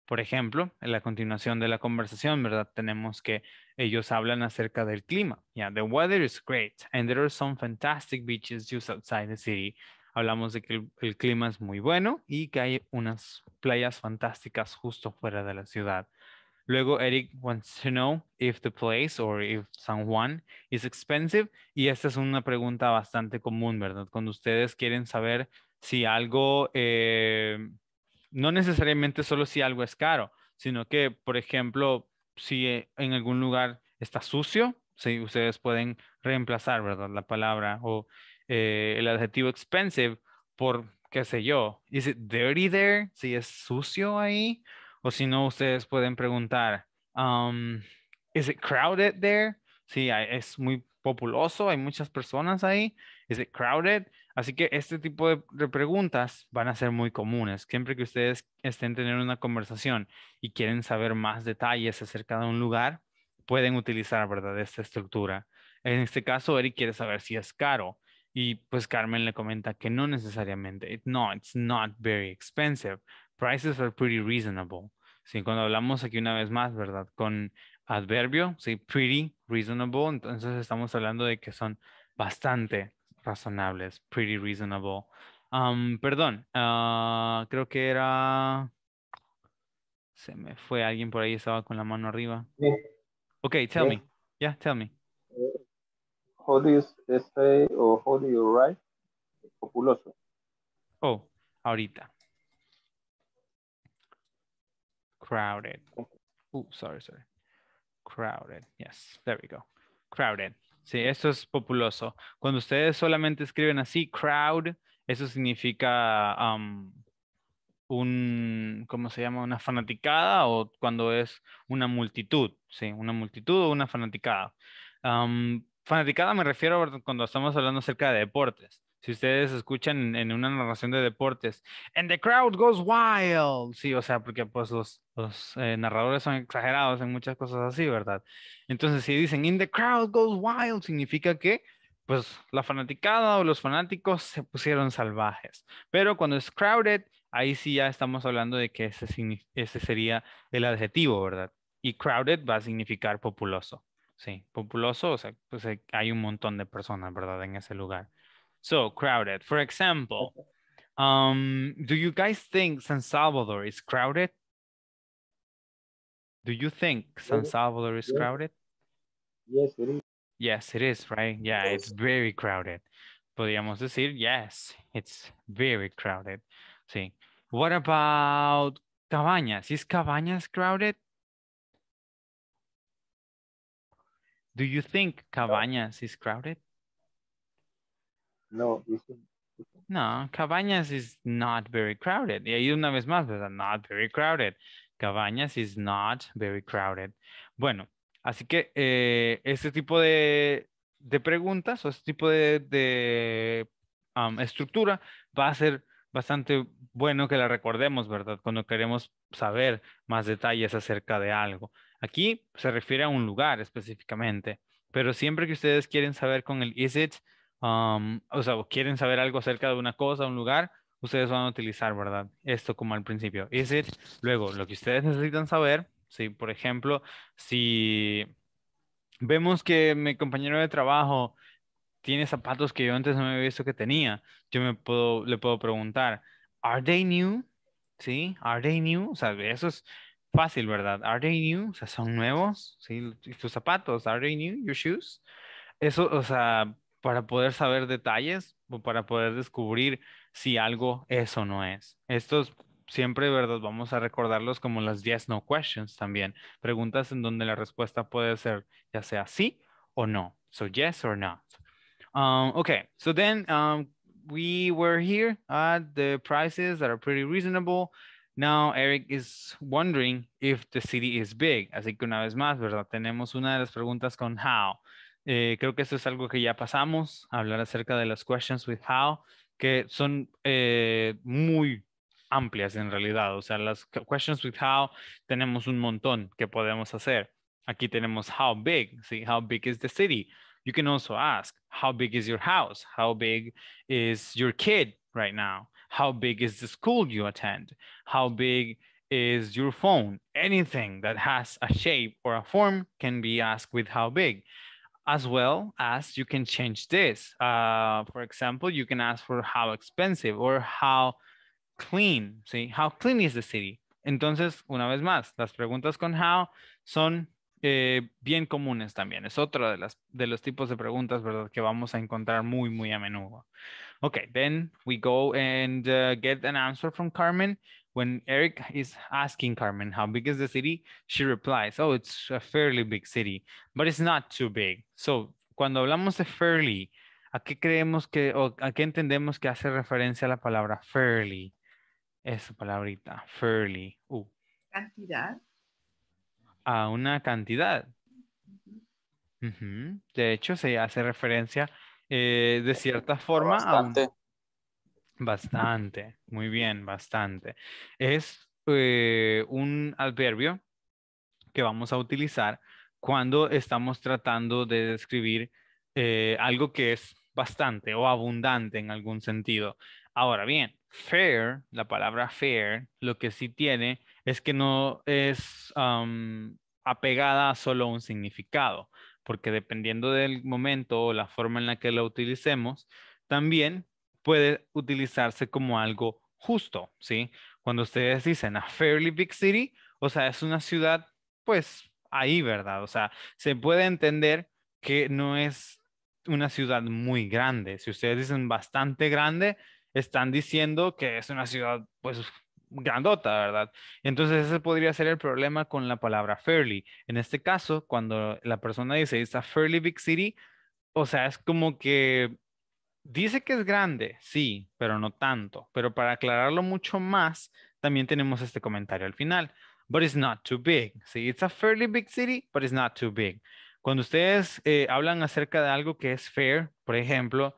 Por ejemplo, en la continuación de la conversación, ¿verdad? Tenemos que ellos hablan acerca del clima. Yeah, the weather is great and there are some fantastic beaches just outside the city hablamos de que el, clima es muy bueno y que hay unas playas fantásticas justo fuera de la ciudad. Luego Eric wants to know if the place or if San Juan is expensive y esta es una pregunta bastante común, ¿verdad? Cuando ustedes quieren saber si algo, eh, no necesariamente solo si algo es caro, sino que, por ejemplo, si eh, en algún lugar está sucio, si ustedes pueden reemplazar, ¿verdad? La palabra o eh, el adjetivo expensive por, qué sé yo, is it dirty there? Si es sucio ahí. O si no, ustedes pueden preguntar, um, is it crowded there? Si es muy populoso, hay muchas personas ahí. Is it crowded? Así que este tipo de preguntas van a ser muy comunes siempre que ustedes estén teniendo una conversación y quieren saber más detalles acerca de un lugar, pueden utilizar, ¿verdad?, esta estructura. En este caso, Eric quiere saber si es caro. Y pues Carmen le comenta que no necesariamente, eh, no, it's not very expensive. Prices are pretty reasonable. Sí, cuando hablamos aquí una vez más, ¿verdad? Con adverbio, sí, pretty reasonable, entonces estamos hablando de que son bastante razonables, pretty reasonable. perdón, ah, creo que era... Se me fue alguien por ahí, estaba con la mano arriba. Okay, Ok, tell me. Yeah, tell me. Holy Stay o Holy Right, populoso. Oh, ahorita. Crowded. Oh, sorry, sorry. Crowded. Yes, there we go. Crowded. Sí, eso es populoso. Cuando ustedes solamente escriben así, crowd, eso significa um, un, ¿cómo se llama? Una fanaticada o cuando es una multitud, sí, una multitud o una fanaticada. Um, fanaticada me refiero cuando estamos hablando acerca de deportes. Si ustedes escuchan en una narración de deportes, and the crowd goes wild. Sí, o sea, porque pues los, eh, narradores son exagerados en muchas cosas así, ¿verdad? Entonces, si dicen, in the crowd goes wild, significa que pues la fanaticada o los fanáticos se pusieron salvajes. Pero cuando es crowded, ahí sí ya estamos hablando de que ese sería el adjetivo, ¿verdad? Y crowded va a significar populoso sí, populoso, o sea, pues eh, hay un montón de personas, ¿verdad? En ese lugar. So, crowded. For example, um, do you guys think San Salvador is crowded? Do you think San Salvador is crowded? Yes, it is. Yes, it is, right? Yeah, it's very crowded. Podríamos decir, yes, it's very crowded. Sí. What about Cabañas? Is Cabañas crowded? Do you think Cabañas is crowded? No, No, Cabañas is not very crowded. Y ahí una vez más, ¿verdad? Not very crowded. Cabañas is not very crowded. Bueno, así que eh, este tipo de, preguntas o este tipo de, um, estructura va a ser bastante bueno que la recordemos, ¿verdad? Cuando queremos saber más detalles acerca de algo. Aquí se refiere a un lugar específicamente, pero siempre que ustedes quieren saber con el is it, um, o sea, quieren saber algo acerca de una cosa, un lugar, ustedes van a utilizar, ¿verdad? Esto como al principio, is it. Luego, lo que ustedes necesitan saber, si por ejemplo, si vemos que mi compañero de trabajo tiene zapatos que yo antes no había visto que tenía, yo me puedo, le puedo preguntar, ¿are they new? ¿Sí? ¿Are they new? O sea, eso es, Fácil, ¿verdad? Are they new? O sea, son nuevos, ¿sí? Tus zapatos, are they new? Your shoes. Eso, o sea, para poder saber detalles o para poder descubrir si algo es o no es. Estos siempre, ¿verdad? Vamos a recordarlos como las yes, no questions también. Preguntas en donde la respuesta puede ser ya sea sí o no. So yes or no. Ok. Um, okay, so then um, we were here at the prices that are pretty reasonable. Now, Eric is wondering if the city is big. Así que una vez más, ¿verdad? Tenemos una de las preguntas con how. Eh, creo que eso es algo que ya pasamos, hablar acerca de las questions with how, que son eh, muy amplias en realidad. O sea, las questions with how tenemos un montón que podemos hacer. Aquí tenemos how big, ¿sí? How big is the city? You can also ask, how big is your house? How big is your kid right now? how big is the school you attend how big is your phone anything that has a shape or a form can be asked with how big as well as you can change this uh, for example you can ask for how expensive or how clean see how clean is the city entonces una vez más las preguntas con how son Eh, bien comunes también. Es otro de, las, de los tipos de preguntas, ¿verdad? Que vamos a encontrar muy, muy a menudo. Okay, then we go and uh, get an answer from Carmen. When Eric is asking Carmen, how big is the city? She replies, oh, it's a fairly big city, but it's not too big. So, cuando hablamos de fairly, ¿a qué creemos que, o a qué entendemos que hace referencia a la palabra fairly? Esa palabrita, fairly. Uh. Cantidad a una cantidad. De hecho, se hace referencia eh, de cierta forma bastante. a un... Bastante, muy bien, bastante. Es eh, un adverbio que vamos a utilizar cuando estamos tratando de describir eh, algo que es bastante o abundante en algún sentido. Ahora bien, fair, la palabra fair, lo que sí tiene es que no es apegada a solo un significado, porque dependiendo del momento o la forma en la que lo utilicemos, también puede utilizarse como algo justo, ¿sí? Cuando ustedes dicen a fairly big city, o sea, es una ciudad, pues ahí, ¿verdad? O sea, se puede entender que no es una ciudad muy grande. Si ustedes dicen bastante grande, están diciendo que es una ciudad, pues, grandota, ¿verdad? Entonces ese podría ser el problema con la palabra fairly. En este caso, cuando la persona dice, it's a fairly big city, o sea, es como que dice que es grande, sí, pero no tanto. Pero para aclararlo mucho más, también tenemos este comentario al final. But it's not too big. See, it's a fairly big city, but it's not too big. Cuando ustedes eh, hablan acerca de algo que es fair, por ejemplo,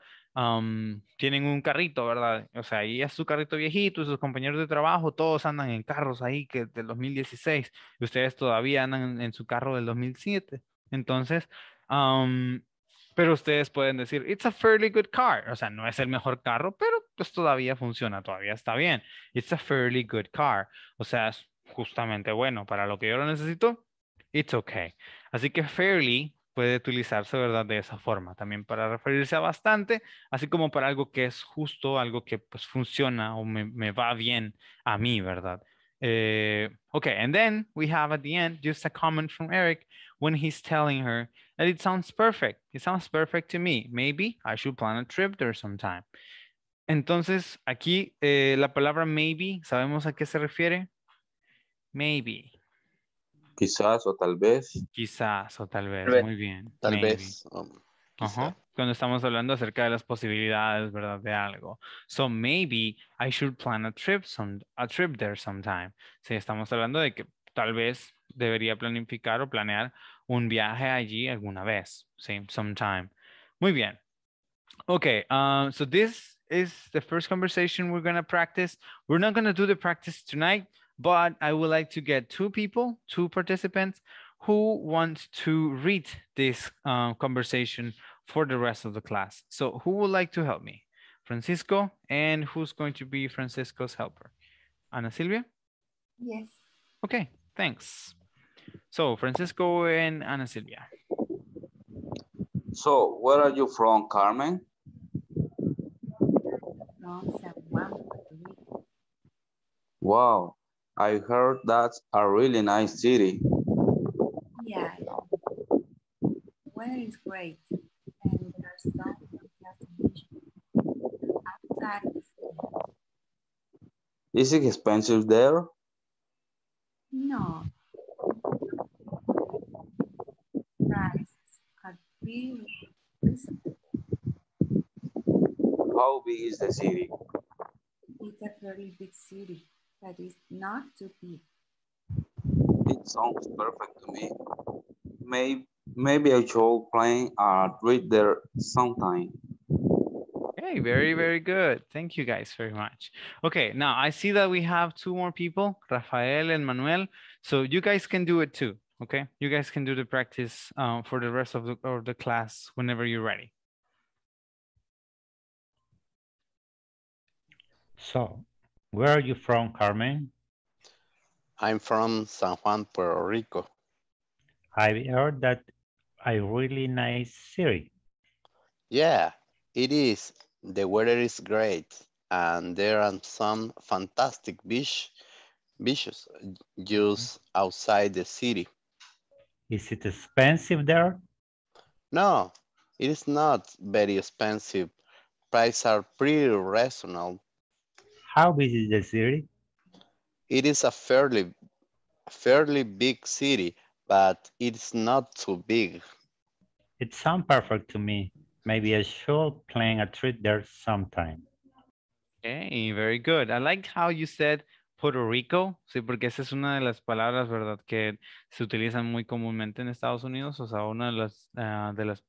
tienen un carrito, ¿verdad? O sea, ahí es su carrito viejito, y sus compañeros de trabajo, todos andan en carros ahí que del 2016, y ustedes todavía andan en, su carro del 2007. Entonces, pero ustedes pueden decir, it's a fairly good car. O sea, no es el mejor carro, pero pues todavía funciona, todavía está bien. It's a fairly good car. O sea, es justamente bueno para lo que yo lo necesito. It's okay. Así que fairly puede utilizarse, ¿verdad? De esa forma, también para referirse a bastante, así como para algo que es justo, algo que pues funciona o me, va bien a mí, ¿verdad? Ok, eh, okay, and then we have at the end just a comment from Eric when he's telling her that it sounds perfect. It sounds perfect to me. Maybe I should plan a trip there sometime. Entonces, aquí eh, la palabra maybe, ¿sabemos a qué se refiere? Maybe. Quizás o tal vez. Quizás o tal vez, muy bien. Tal vez. Cuando estamos hablando acerca de las posibilidades, ¿verdad? De algo. So maybe I should plan a trip, some, a trip there sometime. Si estamos hablando de que tal vez debería planificar o planear un viaje allí alguna vez. Sí, sometime. Muy bien. Ok, um, so this is the first conversation we're going to practice. We're not going to do the practice tonight. but I would like to get two people, two participants who want to read this uh, conversation for the rest of the class. So who would like to help me? Francisco, and who's going to be Francisco's helper? Ana Silvia? Yes. Okay, thanks. So Francisco and Ana Silvia. So where are you from, Carmen? Wow, I heard that's a really nice city. Yeah. Weather is great. And there are some Outside is it expensive there? No. Prices are really reasonable. How big is the city? It's a very big city that is not to be. It sounds perfect to me. Maybe, maybe I should play a uh, read there sometime. Okay, very, very good. Thank you guys very much. Okay, now I see that we have two more people, Rafael and Manuel. So you guys can do it too, okay? You guys can do the practice uh, for the rest of the, of the class whenever you're ready. So where are you from, Carmen? I'm from San Juan, Puerto Rico. i heard that a really nice city. Yeah, it is. The weather is great and there are some fantastic beach, beaches just mm-hmm. outside the city. Is it expensive there? No, it is not very expensive. Prices are pretty reasonable how big is the city? It is a fairly, fairly big city, but it's not too big. It sounds perfect to me. Maybe I should plan a trip there sometime. Okay, very good. I like how you said Puerto Rico, sí, porque esa es una de las palabras, ¿verdad? Que se utilizan muy comúnmente en Estados Unidos, o sea, una de las, uh, de las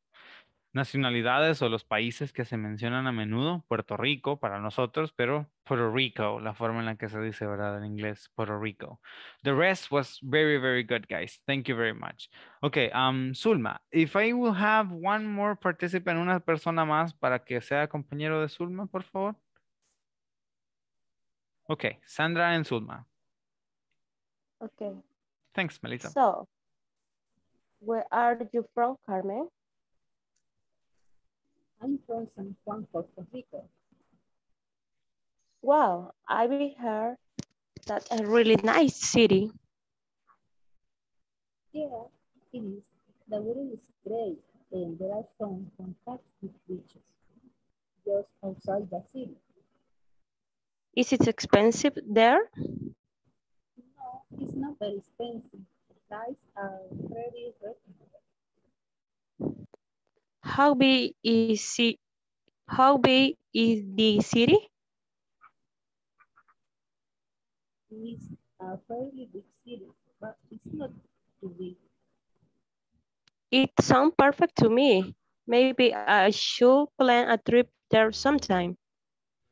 nacionalidades o los países que se mencionan a menudo, Puerto Rico para nosotros, pero Puerto Rico, la forma en la que se dice, ¿verdad? En inglés, Puerto Rico. The rest was very, very good, guys. Thank you very much. Okay, um, Zulma, if I will have one more participant, una persona más para que sea compañero de Zulma, por favor. Okay, Sandra and Zulma. Okay. Thanks, Melissa. So, where are you from, Carmen? I'm from San Juan, Puerto Rico. Wow, I've heard that a really nice city. Yeah, it is. The weather is great and there are some fantastic beaches just outside the city. Is it expensive there? No, it's not very expensive. Prices are pretty reasonable. How big is it? How big is the city? It's a fairly big city, but it's not too big. It sounds perfect to me. Maybe I should plan a trip there sometime.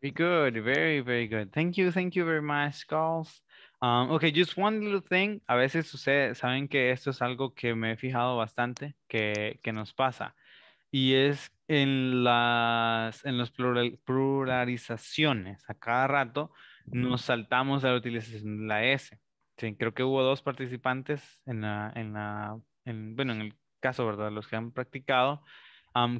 Very good, very, very good. Thank you, thank you very much, Carlos. Um, okay, just one little thing. A veces sucede, saben que esto es algo que me he fijado bastante, que, que nos pasa. y es en las en los pluralizaciones. A cada rato nos saltamos a la utilización de la S. creo que hubo dos participantes en en bueno, en el caso, ¿verdad? Los que han practicado,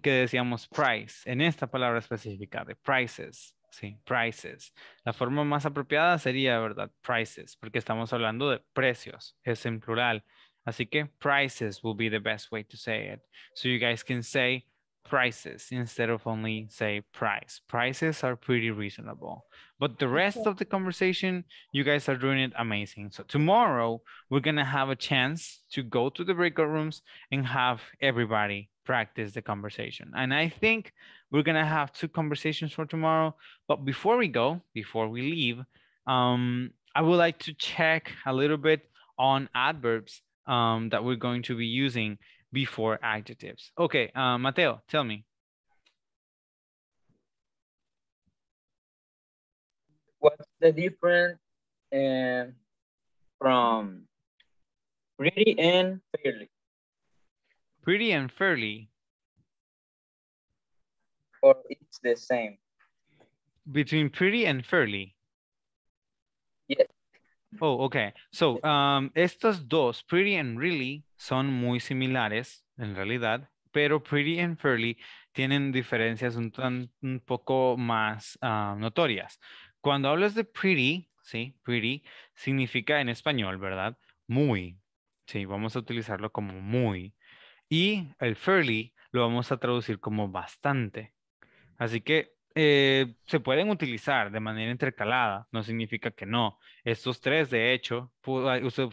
que decíamos price, en esta palabra específica de prices, sí, prices. La forma más apropiada sería, ¿verdad? Prices, porque estamos hablando de precios, es en plural. Así que prices will be the best way to say it. So you guys can say prices instead of only say price. Prices are pretty reasonable. But the rest okay. of the conversation, you guys are doing it amazing. So tomorrow we're gonna have a chance to go to the breakout rooms and have everybody practice the conversation. And I think we're gonna have two conversations for tomorrow. But before we go, before we leave, um, I would like to check a little bit on adverbs um, that we're going to be using before adjectives. Okay, uh, Mateo, tell me. What's the difference uh, from pretty and fairly? Pretty and fairly. Or it's the same. Between pretty and fairly? Yes. Oh, ok. So, um, estos dos, pretty and really, son muy similares en realidad, pero pretty and fairly tienen diferencias un, poco más ah, notorias. Cuando hablas de pretty, sí, pretty significa en español, ¿verdad? Muy. Sí, vamos a utilizarlo como muy. Y el fairly lo vamos a traducir como bastante. Así que eh, se pueden utilizar de manera intercalada, no significa que no. Estos tres, de hecho,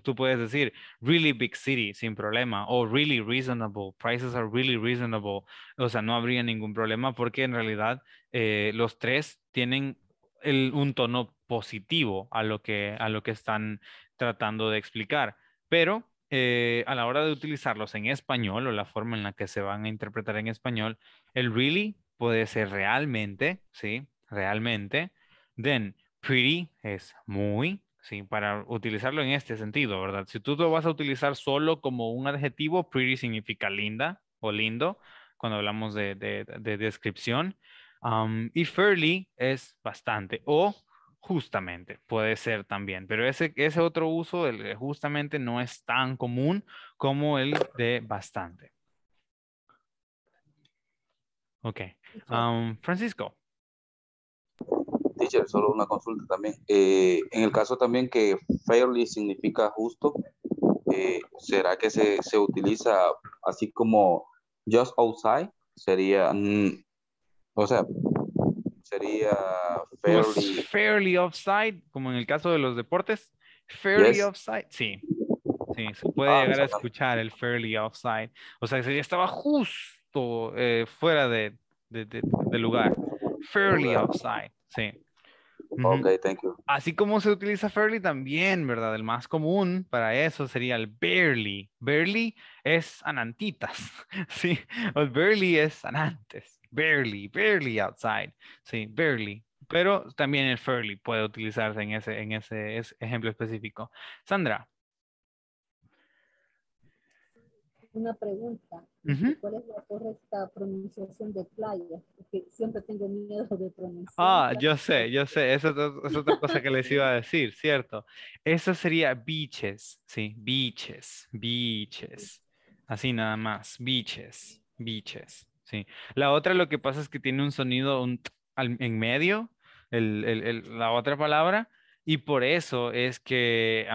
tú puedes decir really big city sin problema o really reasonable, prices are really reasonable, o sea, no habría ningún problema porque en realidad eh, los tres tienen un tono positivo a lo, que, a lo que están tratando de explicar, pero eh, a la hora de utilizarlos en español o la forma en la que se van a interpretar en español, el really puede ser realmente, ¿sí? Realmente. Then, pretty es muy, ¿sí? Para utilizarlo en este sentido, ¿verdad? Si tú lo vas a utilizar solo como un adjetivo, pretty significa linda o lindo, cuando hablamos de, descripción. Um, y fairly es bastante o justamente puede ser también, pero ese, ese otro uso, el justamente, no es tan común como el de bastante. Ok. Francisco. Teacher, solo una consulta también. Eh, en el caso también que fairly significa justo, eh, ¿será que se, se, utiliza así como just outside? Sería, mm, o sea, sería fairly. offside, como en el caso de los deportes. Fairly offside, sí. Sí, se puede ah, llegar a escuchar el fairly offside. O sea, sería, estaba justo eh, fuera de, de, lugar. Fairly outside, sí. thank you. Así como se utiliza fairly también, ¿verdad? El más común para eso sería el barely. Barely es anantitas, [LAUGHS] ¿sí? El barely es anantes. Barely, barely outside, sí, barely. Pero también el fairly puede utilizarse en ese, en ese ejemplo específico. Sandra. una pregunta. ¿Cuál es la correcta pronunciación de playa? Porque siempre tengo miedo de pronunciar. Ah, yo sé, yo sé. Esa es otra cosa que les iba a decir, ¿cierto? Eso sería beaches, ¿sí? Beaches, beaches. Así nada más, beaches, beaches, ¿sí? La otra lo que pasa es que tiene un sonido en medio, la otra palabra, y por eso es que,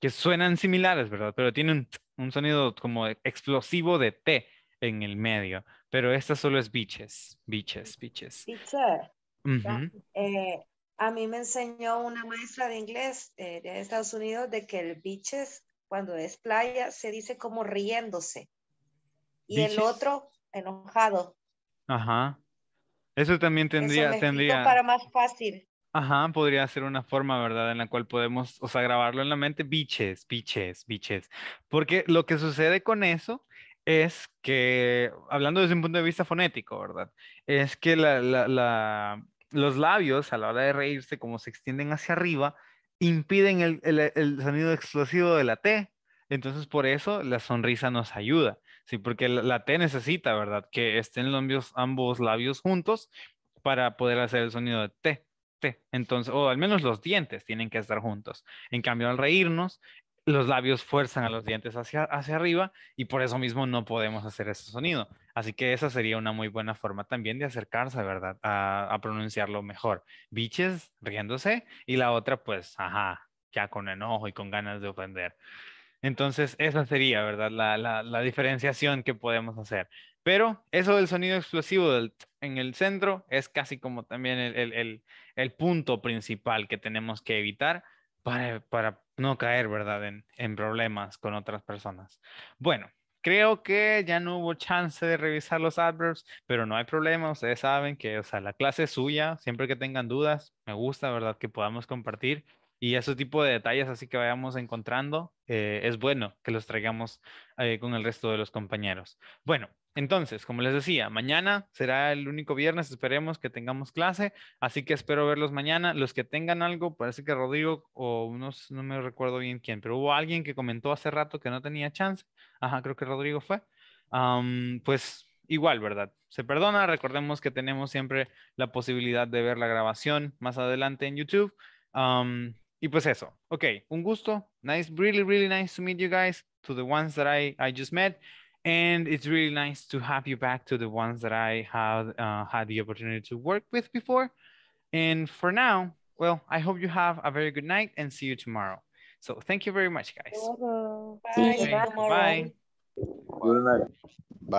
que suenan similares, ¿verdad? Pero tiene un un sonido como explosivo de T en el medio, pero esta solo es bitches, bitches, bitches. Eh, a mí me enseñó una maestra de inglés eh, de Estados Unidos de que el bitches, cuando es playa, se dice como riéndose y el otro enojado. Ajá. Eso también tendría, tendría. Para más fácil. Ajá, podría ser una forma, ¿verdad? En la cual podemos, o sea, grabarlo en la mente, biches, biches, biches. Porque lo que sucede con eso es que, hablando desde un punto de vista fonético, ¿verdad? Es que la, los labios a la hora de reírse, como se extienden hacia arriba, impiden el, sonido explosivo de la T. Entonces, por eso la sonrisa nos ayuda, ¿sí? Porque la, T necesita, ¿verdad? Que estén los, ambos labios juntos para poder hacer el sonido de T. Entonces, o al menos los dientes tienen que estar juntos. En cambio, al reírnos, los labios fuerzan a los dientes hacia, hacia arriba y por eso mismo no podemos hacer ese sonido. Así que esa sería una muy buena forma también de acercarse, ¿verdad? A, pronunciarlo mejor. Biches, riéndose, y la otra, pues, ajá, ya con enojo y con ganas de ofender. Entonces, esa sería, ¿verdad? La, diferenciación que podemos hacer. Pero eso del sonido explosivo del en el centro es casi como también el, el punto principal que tenemos que evitar para, no caer, ¿verdad?, en, problemas con otras personas. Bueno, creo que ya no hubo chance de revisar los adverbs, pero no hay problema. Ustedes saben que, o sea, la clase es suya. Siempre que tengan dudas, me gusta, ¿verdad? Que podamos compartir. Y ese tipo de detalles así que vayamos encontrando, eh, es bueno que los traigamos eh, con el resto de los compañeros. Bueno, entonces, como les decía, mañana será el único viernes, esperemos que tengamos clase, así que espero verlos mañana. Los que tengan algo, parece que Rodrigo o unos, no me recuerdo bien quién, pero hubo alguien que comentó hace rato que no tenía chance. Ajá, creo que Rodrigo fue. pues igual, ¿verdad? Se perdona, recordemos que tenemos siempre la posibilidad de ver la grabación más adelante en YouTube. y pues eso, ok, un gusto, nice, really, really nice to meet you guys, to the ones that I, I just met. and it's really nice to have you back to the ones that I have uh, had the opportunity to work with before. And for now, well, I hope you have a very good night and see you tomorrow. So thank you very much, guys. Bye. Bye. Bye. Good night. Bye.